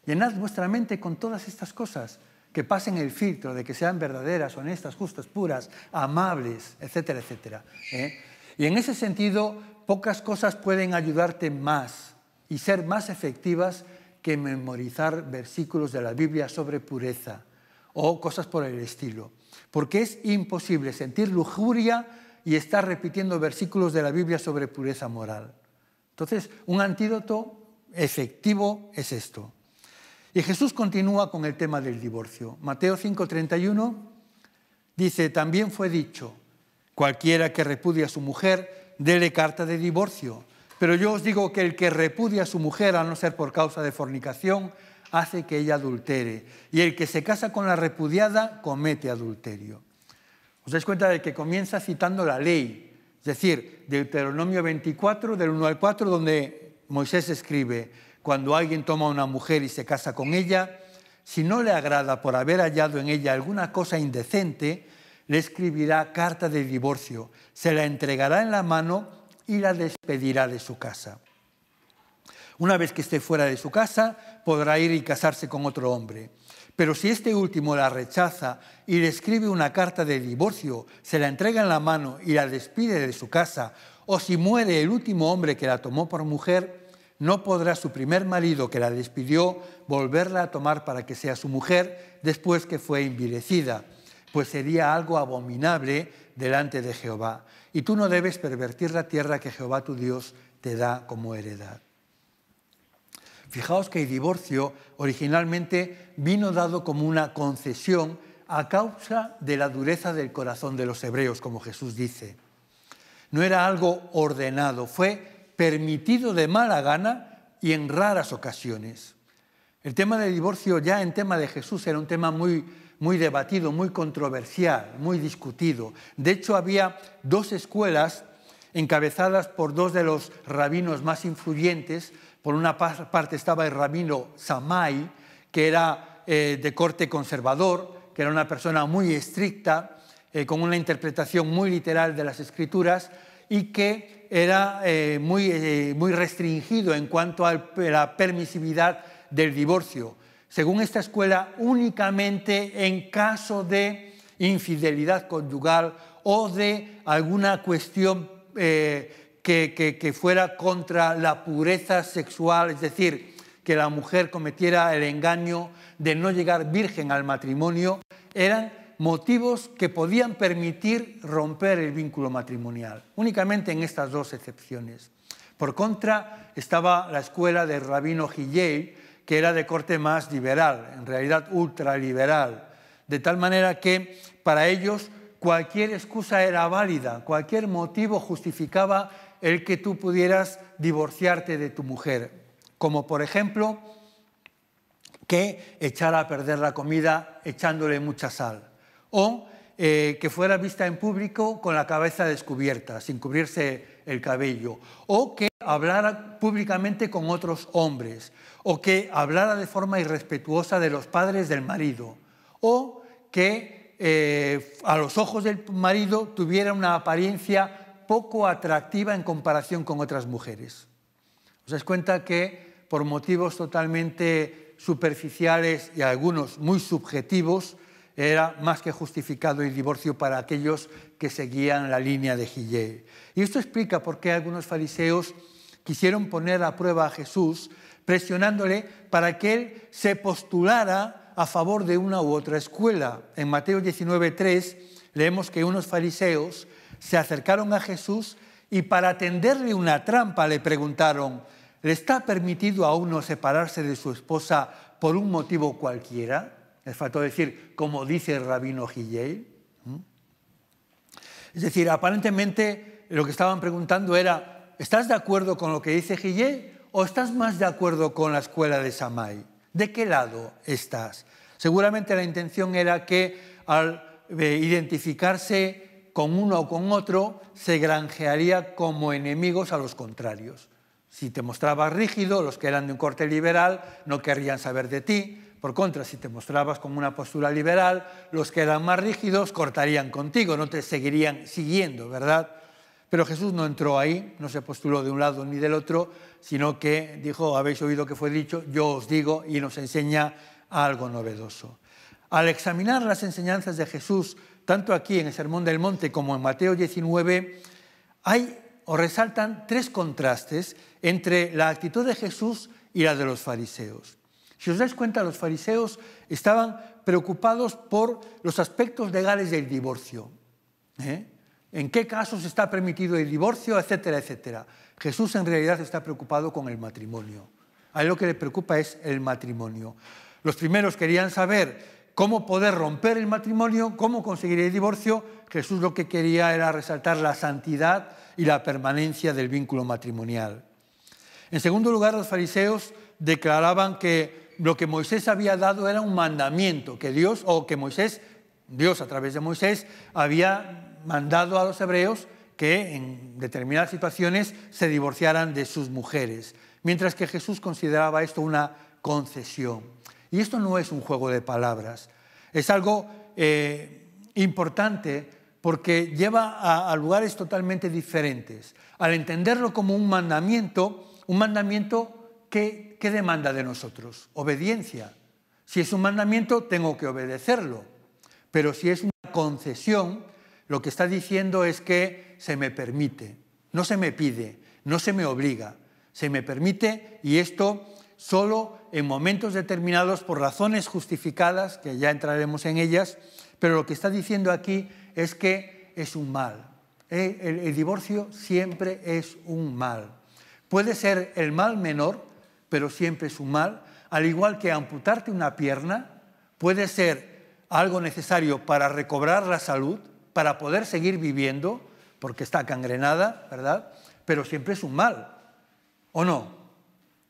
Llenad vuestra mente con todas estas cosas, que pasen el filtro de que sean verdaderas, honestas, justas, puras, amables, etcétera, etcétera. ¿eh? Y en ese sentido, pocas cosas pueden ayudarte más y ser más efectivas que memorizar versículos de la Biblia sobre pureza o cosas por el estilo. Porque es imposible sentir lujuria y estar repitiendo versículos de la Biblia sobre pureza moral. Entonces, un antídoto efectivo es esto. Y Jesús continúa con el tema del divorcio. Mateo 5:31 dice, también fue dicho, cualquiera que repudia a su mujer, dele carta de divorcio. Pero yo os digo que el que repudia a su mujer, a no ser por causa de fornicación, hace que ella adultere. Y el que se casa con la repudiada comete adulterio. Os dais cuenta de que comienza citando la ley, es decir, Deuteronomio 24, del 1 al 4, donde Moisés escribe, cuando alguien toma a una mujer y se casa con ella, si no le agrada por haber hallado en ella alguna cosa indecente, le escribirá carta de divorcio, se la entregará en la mano y la despedirá de su casa. Una vez que esté fuera de su casa, podrá ir y casarse con otro hombre. Pero si este último la rechaza y le escribe una carta de divorcio, se la entrega en la mano y la despide de su casa, o si muere el último hombre que la tomó por mujer, no podrá su primer marido que la despidió volverla a tomar para que sea su mujer después que fue envilecida, pues sería algo abominable delante de Jehová. Y tú no debes pervertir la tierra que Jehová tu Dios te da como heredad. Fijaos que el divorcio originalmente vino dado como una concesión a causa de la dureza del corazón de los hebreos, como Jesús dice. No era algo ordenado, fue permitido de mala gana y en raras ocasiones. El tema del divorcio ya en tema de Jesús era un tema muy, muy debatido, muy controversial, muy discutido. De hecho, había dos escuelas encabezadas por dos de los rabinos más influyentes. Por una parte estaba el rabino Samai, que era eh, de corte conservador, que era una persona muy estricta, eh, con una interpretación muy literal de las escrituras y que era eh, muy, muy restringido en cuanto a la permisividad del divorcio. Según esta escuela, únicamente en caso de infidelidad conyugal o de alguna cuestión eh, que, fuera contra la pureza sexual, es decir, que la mujer cometiera el engaño de no llegar virgen al matrimonio, eran motivos que podían permitir romper el vínculo matrimonial, únicamente en estas dos excepciones. Por contra, estaba la escuela del rabino Hillel, que era de corte más liberal, en realidad ultraliberal, de tal manera que para ellos Cualquier excusa era válida, cualquier motivo justificaba el que tú pudieras divorciarte de tu mujer, como por ejemplo que echara a perder la comida echándole mucha sal, o eh, que fuera vista en público con la cabeza descubierta, sin cubrirse el cabello, o que hablara públicamente con otros hombres, o que hablara de forma irrespetuosa de los padres del marido, o que eh, a los ojos del marido tuviera una apariencia poco atractiva en comparación con otras mujeres. Os dais cuenta que por motivos totalmente superficiales y algunos muy subjetivos, era más que justificado el divorcio para aquellos que seguían la línea de Gillé. Y esto explica por qué algunos fariseos quisieron poner a prueba a Jesús presionándole para que él se postulara a favor de una u otra escuela. En Mateo 19.3 leemos que unos fariseos se acercaron a Jesús y para tenderle una trampa le preguntaron, ¿le está permitido a uno separarse de su esposa por un motivo cualquiera? Les faltó decir, como dice el rabino Hillel. ¿Mm? Es decir, aparentemente lo que estaban preguntando era, ¿estás de acuerdo con lo que dice Hillel o estás más de acuerdo con la escuela de Samai? ¿De qué lado estás? Seguramente la intención era que al eh, identificarse con uno o con otro, se granjearía como enemigos a los contrarios. Si te mostrabas rígido, los que eran de un corte liberal no querrían saber de ti. Por contra, si te mostrabas con una postura liberal, los que eran más rígidos cortarían contigo, no te seguirían siguiendo, ¿verdad? Pero Jesús no entró ahí, no se postuló de un lado ni del otro, sino que dijo, habéis oído que fue dicho, yo os digo, y nos enseña algo novedoso. Al examinar las enseñanzas de Jesús, tanto aquí en el Sermón del Monte como en Mateo 19, hay o resaltan tres contrastes entre la actitud de Jesús y la de los fariseos. Si os dais cuenta, los fariseos estaban preocupados por los aspectos legales del divorcio. ¿eh? en qué casos está permitido el divorcio, etcétera, etcétera. Jesús en realidad está preocupado con el matrimonio. A él lo que le preocupa es el matrimonio. Los primeros querían saber cómo poder romper el matrimonio, cómo conseguir el divorcio. Jesús lo que quería era resaltar la santidad y la permanencia del vínculo matrimonial. En segundo lugar, los fariseos declaraban que lo que Moisés había dado era un mandamiento que Dios o que Moisés, Dios a través de Moisés, había mandado a los hebreos que en determinadas situaciones se divorciaran de sus mujeres, mientras que Jesús consideraba esto una concesión. Y esto no es un juego de palabras, es algo eh, importante porque lleva a, lugares totalmente diferentes. Al entenderlo como un mandamiento, un mandamiento que, que demanda de nosotros, obediencia. Si es un mandamiento, tengo que obedecerlo, pero si es una concesión, lo que está diciendo es que se me permite, no se me pide, no se me obliga, se me permite y esto solo en momentos determinados por razones justificadas, que ya entraremos en ellas, pero lo que está diciendo aquí es que es un mal. Eh, el, el divorcio siempre es un mal. Puede ser el mal menor, pero siempre es un mal, al igual que amputarte una pierna puede ser algo necesario para recobrar la salud, para poder seguir viviendo, porque está cangrenada, ¿verdad? Pero siempre es un mal, ¿o no?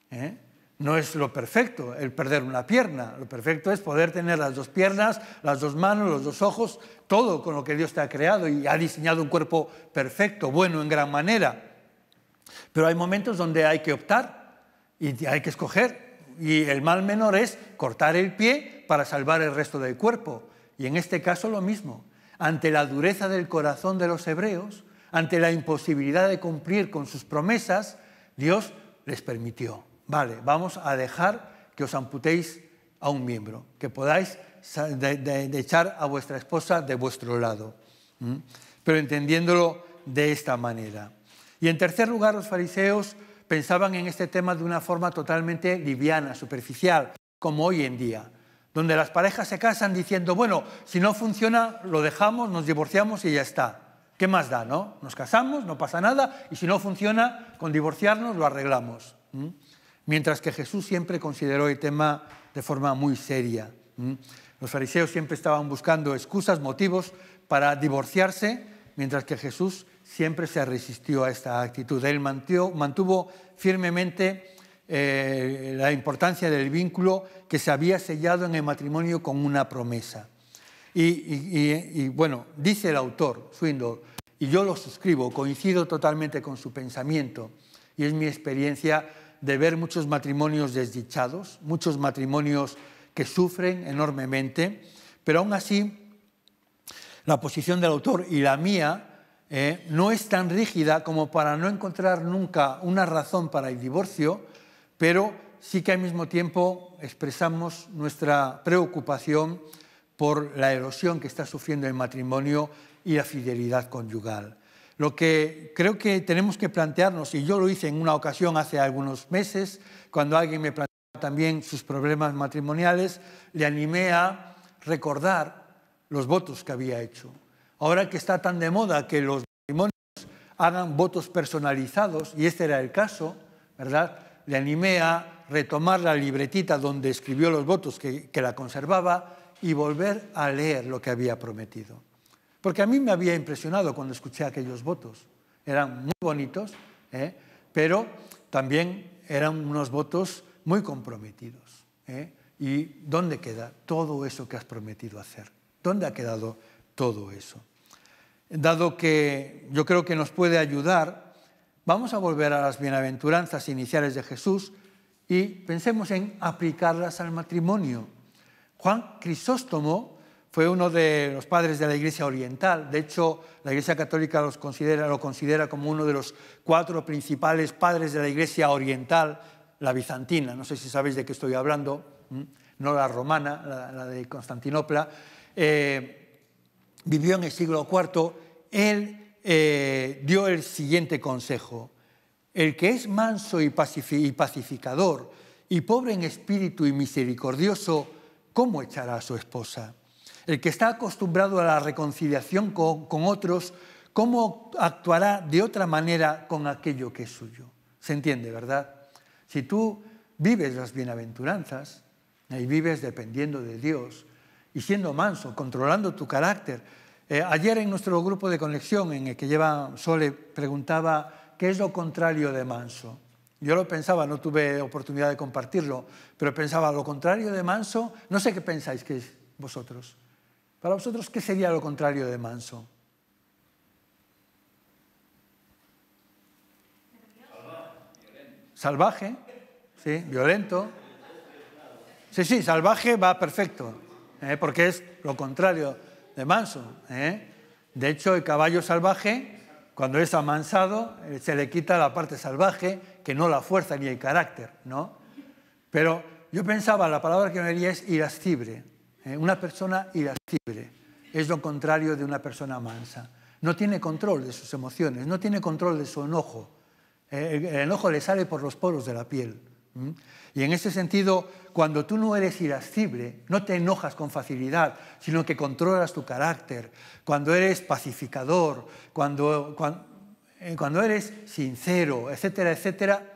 ¿Eh? No es lo perfecto el perder una pierna, lo perfecto es poder tener las dos piernas, las dos manos, los dos ojos, todo con lo que Dios te ha creado y ha diseñado un cuerpo perfecto, bueno en gran manera. Pero hay momentos donde hay que optar y hay que escoger. Y el mal menor es cortar el pie para salvar el resto del cuerpo. Y en este caso lo mismo ante la dureza del corazón de los hebreos, ante la imposibilidad de cumplir con sus promesas, Dios les permitió, vale, vamos a dejar que os amputéis a un miembro, que podáis echar a vuestra esposa de vuestro lado, pero entendiéndolo de esta manera. Y en tercer lugar, los fariseos pensaban en este tema de una forma totalmente liviana, superficial, como hoy en día donde las parejas se casan diciendo, bueno, si no funciona, lo dejamos, nos divorciamos y ya está. ¿Qué más da, no? Nos casamos, no pasa nada, y si no funciona, con divorciarnos lo arreglamos. Mientras que Jesús siempre consideró el tema de forma muy seria. Los fariseos siempre estaban buscando excusas, motivos para divorciarse, mientras que Jesús siempre se resistió a esta actitud. Él mantuvo, mantuvo firmemente eh, la importancia del vínculo que se había sellado en el matrimonio con una promesa. Y, bueno, dice el autor, Swindoll, y yo lo suscribo, coincido totalmente con su pensamiento, y es mi experiencia de ver muchos matrimonios desdichados, muchos matrimonios que sufren enormemente, pero aún así la posición del autor y la mía eh, no es tan rígida como para no encontrar nunca una razón para el divorcio, pero sí que al mismo tiempo expresamos nuestra preocupación por la erosión que está sufriendo el matrimonio y la fidelidad conyugal. Lo que creo que tenemos que plantearnos, y yo lo hice en una ocasión hace algunos meses, cuando alguien me planteó también sus problemas matrimoniales, le animé a recordar los votos que había hecho. Ahora que está tan de moda que los matrimonios hagan votos personalizados, y este era el caso, ¿verdad? le animé a retomar la libretita donde escribió los votos, que, la conservaba, y volver a leer lo que había prometido. Porque a mí me había impresionado cuando escuché aquellos votos. Eran muy bonitos, ¿eh? pero también eran unos votos muy comprometidos. ¿eh? ¿Y dónde queda todo eso que has prometido hacer? ¿Dónde ha quedado todo eso? Dado que yo creo que nos puede ayudar Vamos a volver a las bienaventuranzas iniciales de Jesús y pensemos en aplicarlas al matrimonio. Juan Crisóstomo fue uno de los padres de la Iglesia Oriental. De hecho, la Iglesia Católica considera, lo considera como uno de los cuatro principales padres de la Iglesia Oriental, la bizantina. No sé si sabéis de qué estoy hablando, no la romana, la, de Constantinopla. Eh, vivió en el siglo IV. Él eh, dio el siguiente consejo. El que es manso y, pacificador y pobre en espíritu y misericordioso, ¿cómo echará a su esposa? El que está acostumbrado a la reconciliación con otros, ¿cómo actuará de otra manera con aquello que es suyo? ¿Se entiende, verdad? Si tú vives las bienaventuranzas y vives dependiendo de Dios y siendo manso, controlando tu carácter, eh, ayer en nuestro grupo de conexión en el que lleva Sole preguntaba qué es lo contrario de manso. Yo lo pensaba, no tuve oportunidad de compartirlo, pero pensaba lo contrario de manso, no sé qué pensáis que es vosotros. Para vosotros, ¿qué sería lo contrario de manso? Salvaje, sí, violento. Sí, sí, salvaje va perfecto, eh, porque es lo contrario de manso. ¿eh? De hecho, el caballo salvaje, cuando es amansado, eh, se le quita la parte salvaje, que no la fuerza ni el carácter, ¿no? Pero yo pensaba, la palabra que me diría es irascible. ¿eh? Una persona irascible es lo contrario de una persona mansa. No tiene control de sus emociones, no tiene control de su enojo. El enojo le sale por los poros de la piel. Y en ese sentido, cuando tú no eres irascible, no te enojas con facilidad, sino que controlas tu carácter. Cuando eres pacificador, cuando, eh, eres sincero, etcétera, etcétera.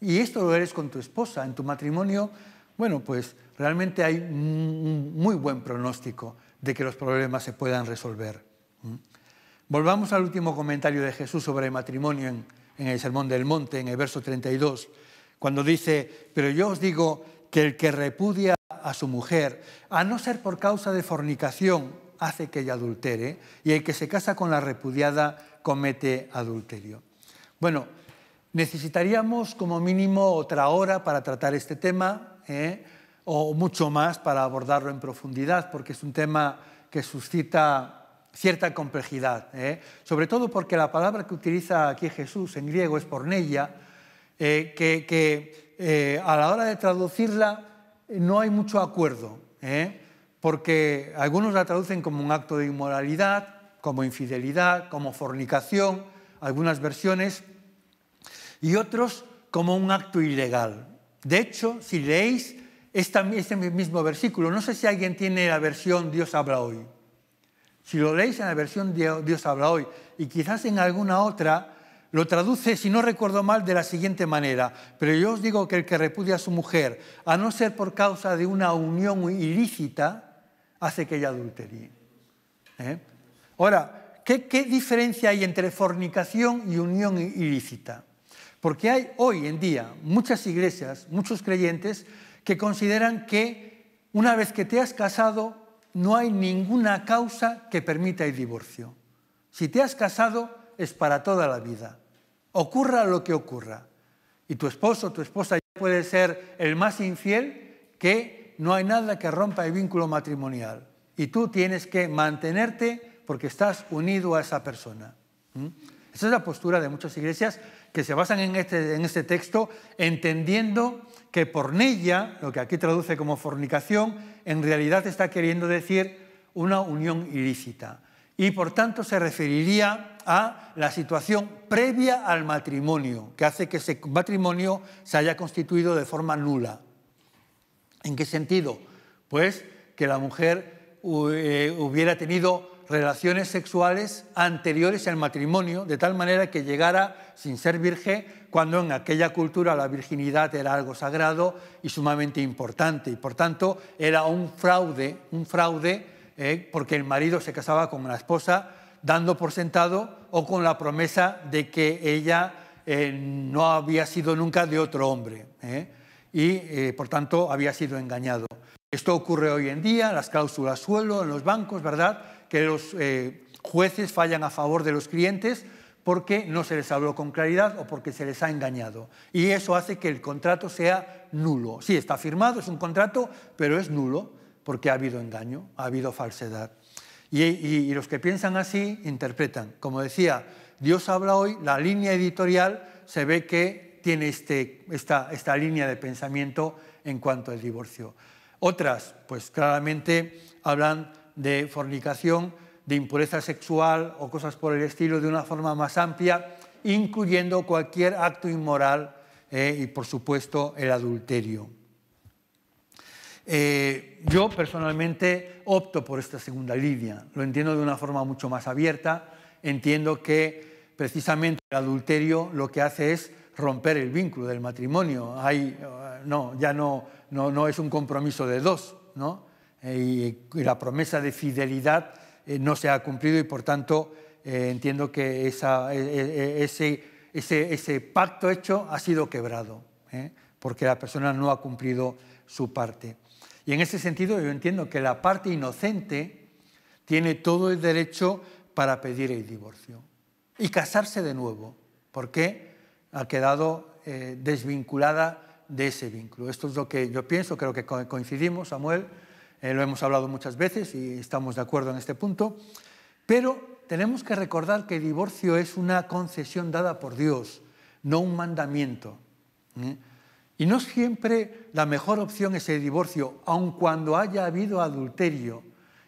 Y esto lo eres con tu esposa, en tu matrimonio, bueno, pues realmente hay un muy buen pronóstico de que los problemas se puedan resolver. ¿Mm? Volvamos al último comentario de Jesús sobre el matrimonio en, en el Sermón del Monte, en el verso 32. Cuando dice, pero yo os digo que el que repudia a su mujer, a no ser por causa de fornicación, hace que ella adultere, y el que se casa con la repudiada comete adulterio. Bueno, necesitaríamos como mínimo otra hora para tratar este tema, ¿eh? o mucho más para abordarlo en profundidad, porque es un tema que suscita cierta complejidad, ¿eh? sobre todo porque la palabra que utiliza aquí Jesús en griego es porneia, eh, que, eh, a la hora de traducirla eh, no hay mucho acuerdo, porque algunos la traducen como un acto de inmoralidad, como infidelidad, como fornicación, algunas versiones, y otros como un acto ilegal. De hecho, si leéis este mismo versículo, no sé si alguien tiene la versión Dios habla hoy. Si lo leéis en la versión Dios habla hoy y quizás en alguna otra, lo traduce, si no recuerdo mal, de la siguiente manera, pero yo os digo que el que repudia a su mujer, a no ser por causa de una unión ilícita, hace que ella adulterie. ¿Eh? Ahora, ¿qué diferencia hay entre fornicación y unión ilícita? Porque hay hoy en día muchas iglesias, muchos creyentes, que consideran que una vez que te has casado, no hay ninguna causa que permita el divorcio. Si te has casado, es para toda la vida. Ocurra lo que ocurra. Y tu esposo, o tu esposa ya puede ser el más infiel que no hay nada que rompa el vínculo matrimonial. Y tú tienes que mantenerte porque estás unido a esa persona. ¿Mm? Esa es la postura de muchas iglesias que se basan en este, en este texto, entendiendo que pornilla, lo que aquí traduce como fornicación, en realidad está queriendo decir una unión ilícita y por tanto se referiría a la situación previa al matrimonio, que hace que ese matrimonio se haya constituido de forma nula. ¿En qué sentido? Pues que la mujer eh, hubiera tenido relaciones sexuales anteriores al matrimonio, de tal manera que llegara sin ser virgen, cuando en aquella cultura la virginidad era algo sagrado y sumamente importante, y por tanto era un fraude, un fraude ¿eh? porque el marido se casaba con la esposa dando por sentado o con la promesa de que ella eh, no había sido nunca de otro hombre ¿eh? y por tanto había sido engañado. Esto ocurre hoy en día, las cláusulas suelo en los bancos, ¿verdad? Que los jueces fallan a favor de los clientes porque no se les habló con claridad o porque se les ha engañado. Y eso hace que el contrato sea nulo. Sí, está firmado, es un contrato, pero es nulo porque ha habido engaño, ha habido falsedad. Y, los que piensan así interpretan. Como decía, Dios habla hoy, la línea editorial se ve que tiene este, esta, línea de pensamiento en cuanto al divorcio. Otras, pues claramente hablan de fornicación, de impureza sexual o cosas por el estilo de una forma más amplia, incluyendo cualquier acto inmoral eh, y, por supuesto, el adulterio. Eh, yo personalmente opto por esta segunda línea, lo entiendo de una forma mucho más abierta, entiendo que precisamente el adulterio lo que hace es romper el vínculo del matrimonio, eh, no, ya no, es un compromiso de dos, eh, y, la promesa de fidelidad no se ha cumplido y por tanto entiendo que e, e, e, ese, pacto hecho ha sido quebrado, porque la persona no ha cumplido su parte. Y en ese sentido yo entiendo que la parte inocente tiene todo el derecho para pedir el divorcio y casarse de nuevo, porque ha quedado eh, desvinculada de ese vínculo. Esto es lo que yo pienso, creo que coincidimos, Samuel, eh, lo hemos hablado muchas veces y estamos de acuerdo en este punto, pero tenemos que recordar que el divorcio es una concesión dada por Dios, no un mandamiento. ¿eh? Y no siempre la mejor opción es el divorcio, aun cuando haya habido adulterio.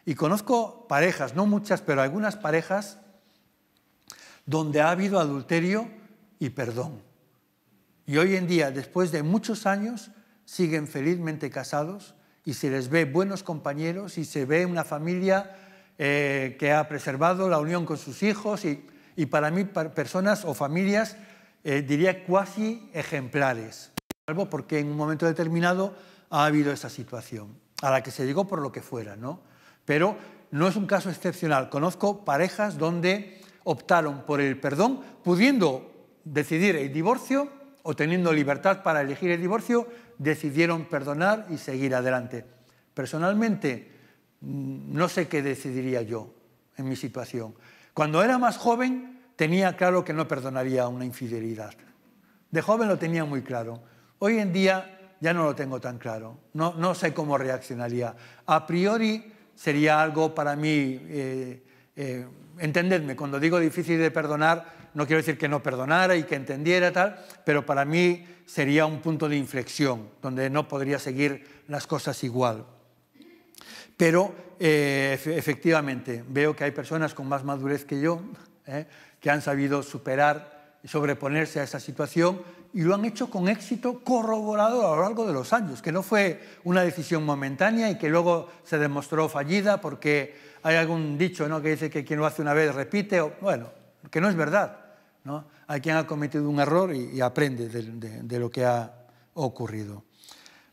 Y conozco parejas, no muchas, pero algunas parejas donde ha habido adulterio y perdón. Y hoy en día, después de muchos años, siguen felizmente casados y se les ve buenos compañeros y se ve una familia eh, que ha preservado la unión con sus hijos y, para mí personas o familias, eh, diría, cuasi ejemplares porque en un momento determinado ha habido esa situación, a la que se llegó por lo que fuera, ¿no? Pero no es un caso excepcional. Conozco parejas donde optaron por el perdón, pudiendo decidir el divorcio o teniendo libertad para elegir el divorcio, decidieron perdonar y seguir adelante. Personalmente, mm, no sé qué decidiría yo en mi situación. Cuando era más joven, tenía claro que no perdonaría una infidelidad. De joven lo tenía muy claro. Hoy en día ya no lo tengo tan claro, no, sé cómo reaccionaría. A priori sería algo para mí, eh, eh, entendedme, cuando digo difícil de perdonar, no quiero decir que no perdonara y que entendiera tal, pero para mí sería un punto de inflexión, donde no podría seguir las cosas igual. Pero eh, efectivamente, veo que hay personas con más madurez que yo, que han sabido superar sobreponerse a esa situación y lo han hecho con éxito corroborado a lo largo de los años, que no fue una decisión momentánea y que luego se demostró fallida porque hay algún dicho ¿no? que dice que quien lo hace una vez repite, o, bueno, que no es verdad. ¿no? Hay quien ha cometido un error y, aprende de, lo que ha ocurrido.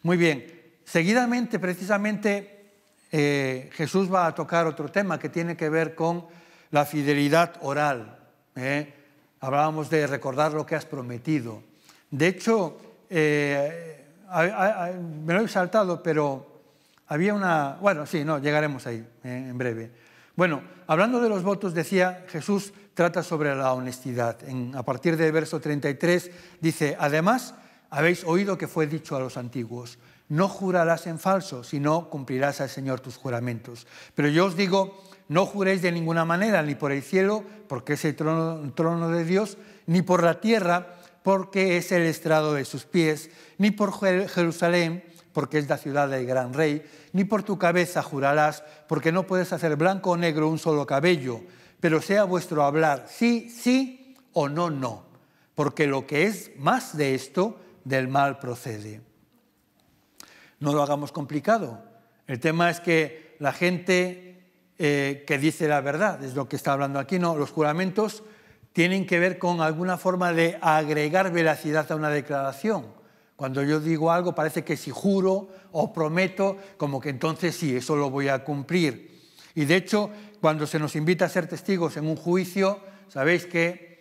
Muy bien, seguidamente, precisamente, eh, Jesús va a tocar otro tema que tiene que ver con la fidelidad oral. ¿eh? Hablábamos de recordar lo que has prometido. De hecho, eh, me lo he saltado, pero había una... Bueno, sí, no, llegaremos ahí en breve. Bueno, hablando de los votos, decía Jesús, trata sobre la honestidad. En, a partir del verso 33 dice, además, habéis oído que fue dicho a los antiguos, no jurarás en falso, sino cumplirás al Señor tus juramentos. Pero yo os digo no juréis de ninguna manera, ni por el cielo, porque es el trono, de Dios, ni por la tierra, porque es el estrado de sus pies, ni por Jerusalén, porque es la ciudad del gran rey, ni por tu cabeza jurarás, porque no puedes hacer blanco o negro un solo cabello, pero sea vuestro hablar sí, sí o no, no, porque lo que es más de esto, del mal procede. No lo hagamos complicado. El tema es que la gente eh, que dice la verdad, es lo que está hablando aquí, no, los juramentos tienen que ver con alguna forma de agregar veracidad a una declaración. Cuando yo digo algo parece que si juro o prometo, como que entonces sí, eso lo voy a cumplir. Y de hecho, cuando se nos invita a ser testigos en un juicio, sabéis que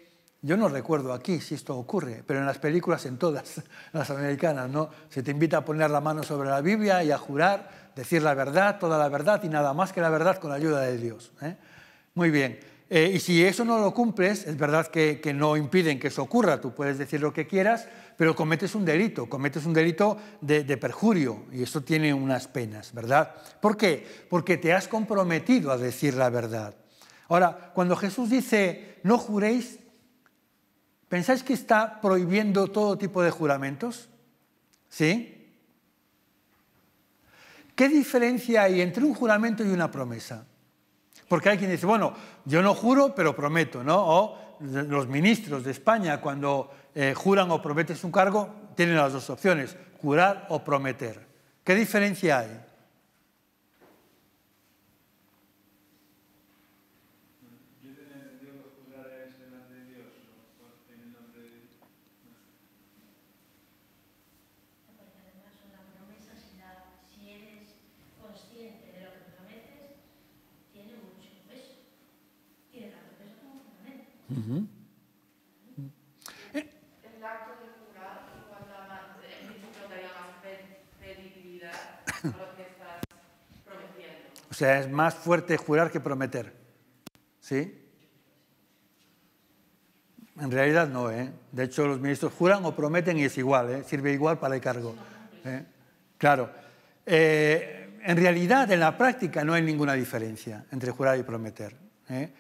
yo no recuerdo aquí si esto ocurre, pero en las películas, en todas *laughs* las americanas, ¿no? Se te invita a poner la mano sobre la Biblia y a jurar, decir la verdad, toda la verdad y nada más que la verdad con la ayuda de Dios. ¿eh? Muy bien. Eh, y si eso no lo cumples, es verdad que, no impiden que eso ocurra, tú puedes decir lo que quieras, pero cometes un delito, cometes un delito de, de perjurio y eso tiene unas penas, ¿verdad? ¿Por qué? Porque te has comprometido a decir la verdad. Ahora, cuando Jesús dice, no juréis, ¿Pensáis que está prohibiendo todo tipo de juramentos? ¿Sí? ¿Qué diferencia hay entre un juramento y una promesa? Porque hay quien dice, bueno, yo no juro, pero prometo, ¿no? O los ministros de España, cuando eh, juran o prometen un cargo, tienen las dos opciones, jurar o prometer. ¿Qué diferencia hay? O sea, es más fuerte jurar que prometer. ¿Sí? En realidad no, ¿eh? De hecho, los ministros juran o prometen y es igual, ¿eh? Sirve igual para el cargo. ¿eh? Claro. Eh, en realidad, en la práctica, no hay ninguna diferencia entre jurar y prometer. ¿eh?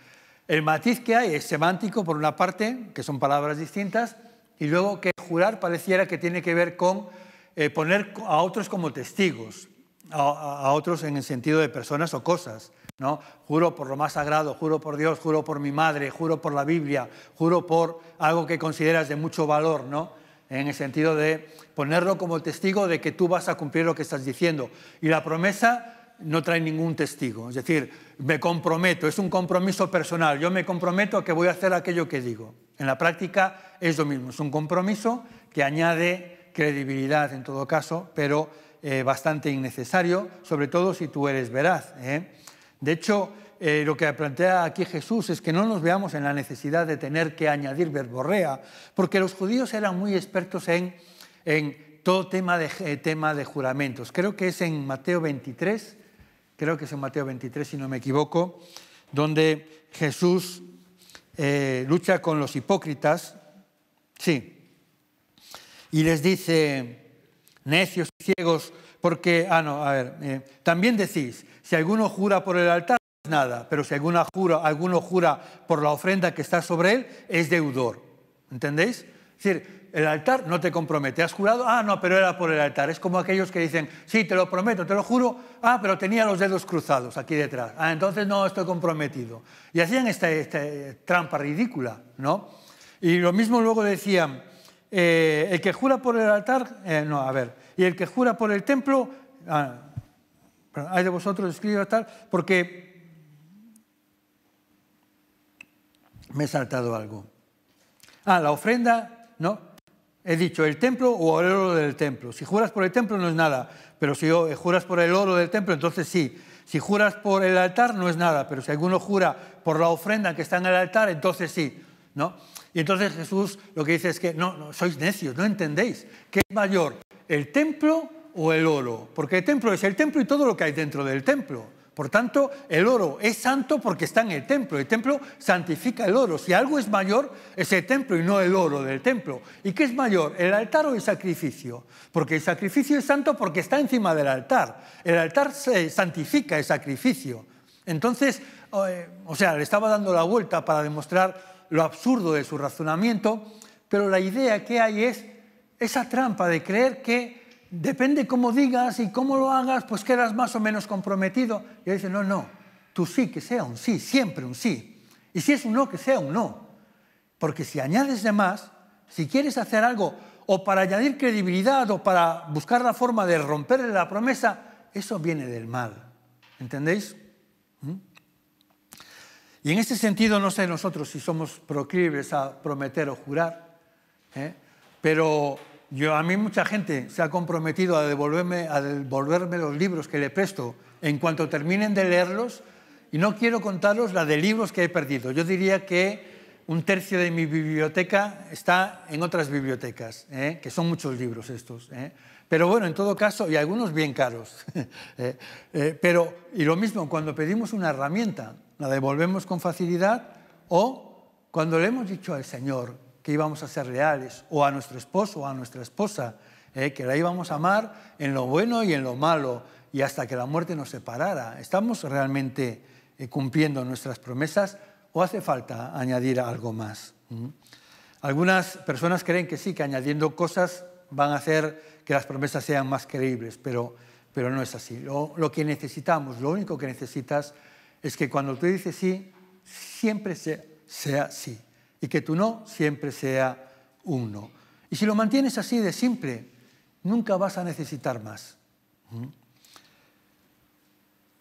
El matiz que hay es semántico, por una parte, que son palabras distintas, y luego que jurar pareciera que tiene que ver con eh, poner a otros como testigos, a, a, otros en el sentido de personas o cosas. ¿no? Juro por lo más sagrado, juro por Dios, juro por mi madre, juro por la Biblia, juro por algo que consideras de mucho valor, ¿no? en el sentido de ponerlo como testigo de que tú vas a cumplir lo que estás diciendo. Y la promesa no trae ningún testigo. Es decir, me comprometo, es un compromiso personal. Yo me comprometo a que voy a hacer aquello que digo. En la práctica es lo mismo, es un compromiso que añade credibilidad en todo caso, pero eh, bastante innecesario, sobre todo si tú eres veraz. ¿eh? De hecho, eh, lo que plantea aquí Jesús es que no nos veamos en la necesidad de tener que añadir verborrea, porque los judíos eran muy expertos en, todo tema tema de juramentos. Creo que es en Mateo 23, creo que es en Mateo 23 si no me equivoco, donde Jesús eh, lucha con los hipócritas, sí, y les dice, necios y ciegos, porque, ah, no, a ver, eh, también decís, si alguno jura por el altar, no es nada, pero si jura, alguno jura por la ofrenda que está sobre él, es deudor. ¿Entendéis? Es decir, el altar no te compromete. ¿Has jurado? Ah, no, pero era por el altar. Es como aquellos que dicen, sí, te lo prometo, te lo juro. Ah, pero tenía los dedos cruzados aquí detrás. Ah, entonces no estoy comprometido. Y hacían esta, eh, trampa ridícula, ¿no? Y lo mismo luego decían, eh, el que jura por el altar, eh, no, a ver, y el que jura por el templo, ah, hay de vosotros escribir tal, porque me he saltado algo. Ah, la ofrenda, ¿no? He dicho el templo o el oro del templo. Si juras por el templo no es nada, pero si eh, juras por el oro del templo, entonces sí. Si juras por el altar no es nada, pero si alguno jura por la ofrenda que está en el altar, entonces sí. ¿no? Y entonces Jesús lo que dice es que no, no sois necios, no entendéis. ¿Qué es mayor, el templo o el oro? Porque el templo es el templo y todo lo que hay dentro del templo. Por tanto, el oro es santo porque está en el templo. El templo santifica el oro. Si algo es mayor, es el templo y no el oro del templo. ¿Y qué es mayor, el altar o el sacrificio? Porque el sacrificio es santo porque está encima del altar. El altar santifica el sacrificio. Entonces, eh, o sea, le estaba dando la vuelta para demostrar lo absurdo de su razonamiento, pero la idea que hay es esa trampa de creer que depende cómo digas y cómo lo hagas, pues quedas más o menos comprometido. Y él dice, no, no, tú sí que sea un sí, siempre un sí. Y si es un no, que sea un no. Porque si añades de más, si quieres hacer algo o para añadir credibilidad o para buscar la forma de romperle la promesa, eso viene del mal. ¿Entendéis? ¿Mm? Y en este sentido no sé nosotros si somos proclives a prometer o jurar, ¿eh? pero a mí mucha gente se ha comprometido a devolverme, a devolverme los libros que le presto en cuanto terminen de leerlos y no quiero contaros la de libros que he perdido. Yo diría que un tercio de mi biblioteca está en otras bibliotecas, ¿eh? que son muchos libros estos. ¿eh? Pero bueno, en todo caso, y algunos bien caros. *laughs* ¿eh? pero, y lo mismo, cuando pedimos una herramienta, la devolvemos con facilidad o cuando le hemos dicho al Señor, que íbamos a ser reales, o a nuestro esposo o a nuestra esposa, eh, que la íbamos a amar en lo bueno y en lo malo, y hasta que la muerte nos separara. ¿Estamos realmente eh, cumpliendo nuestras promesas o hace falta añadir algo más? ¿Mm? Algunas personas creen que sí, que añadiendo cosas van a hacer que las promesas sean más creíbles, pero, no es así. Lo, que necesitamos, lo único que necesitas es que cuando tú dices sí, siempre sea, sea sí y que tu no siempre sea uno. Y si lo mantienes así de simple, nunca vas a necesitar más. ¿Mm?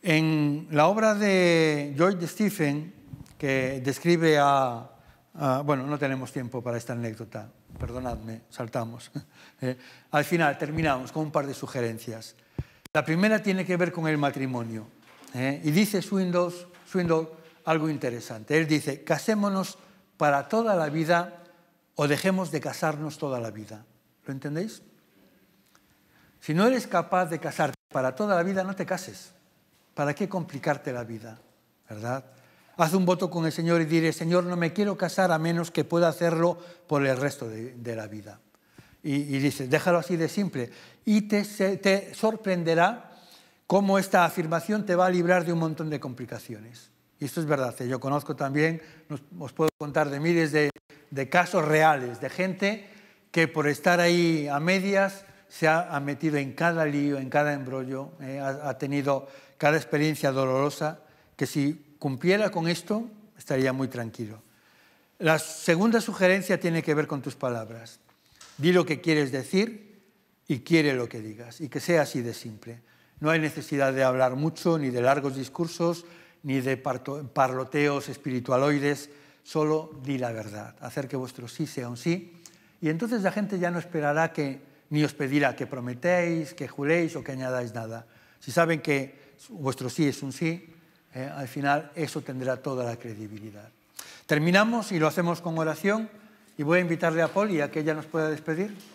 En la obra de George Stephen, que describe a, Bueno, no tenemos tiempo para esta anécdota, perdonadme, saltamos. *laughs* Eh, al final terminamos con un par de sugerencias. La primera tiene que ver con el matrimonio. Eh, y dice Swindoll, Swindoll algo interesante. Él dice, casémonos para toda la vida o dejemos de casarnos toda la vida. ¿Lo entendéis? Si no eres capaz de casarte para toda la vida, no te cases. ¿Para qué complicarte la vida? ¿Verdad? Haz un voto con el Señor y diré, Señor, no me quiero casar a menos que pueda hacerlo por el resto de, la vida. Y, dice, déjalo así de simple. Y te sorprenderá cómo esta afirmación te va a librar de un montón de complicaciones. Y esto es verdad, ¿eh? yo conozco también, os puedo contar de miles de, casos reales, de gente que por estar ahí a medias se ha, metido en cada lío, en cada embrollo, ¿eh? ha, ha tenido cada experiencia dolorosa, que si cumpliera con esto estaría muy tranquilo. La segunda sugerencia tiene que ver con tus palabras. Di lo que quieres decir y quiere lo que digas, y que sea así de simple. No hay necesidad de hablar mucho ni de largos discursos, ni de parloteos espiritualoides, solo di la verdad, hacer que vuestro sí sea un sí, y entonces la gente ya no esperará que, ni os pedirá que prometéis, que juréis o que añadáis nada. Si saben que vuestro sí es un sí, eh, al final eso tendrá toda la credibilidad. Terminamos y lo hacemos con oración y voy a invitarle a Poli a que ella nos pueda despedir.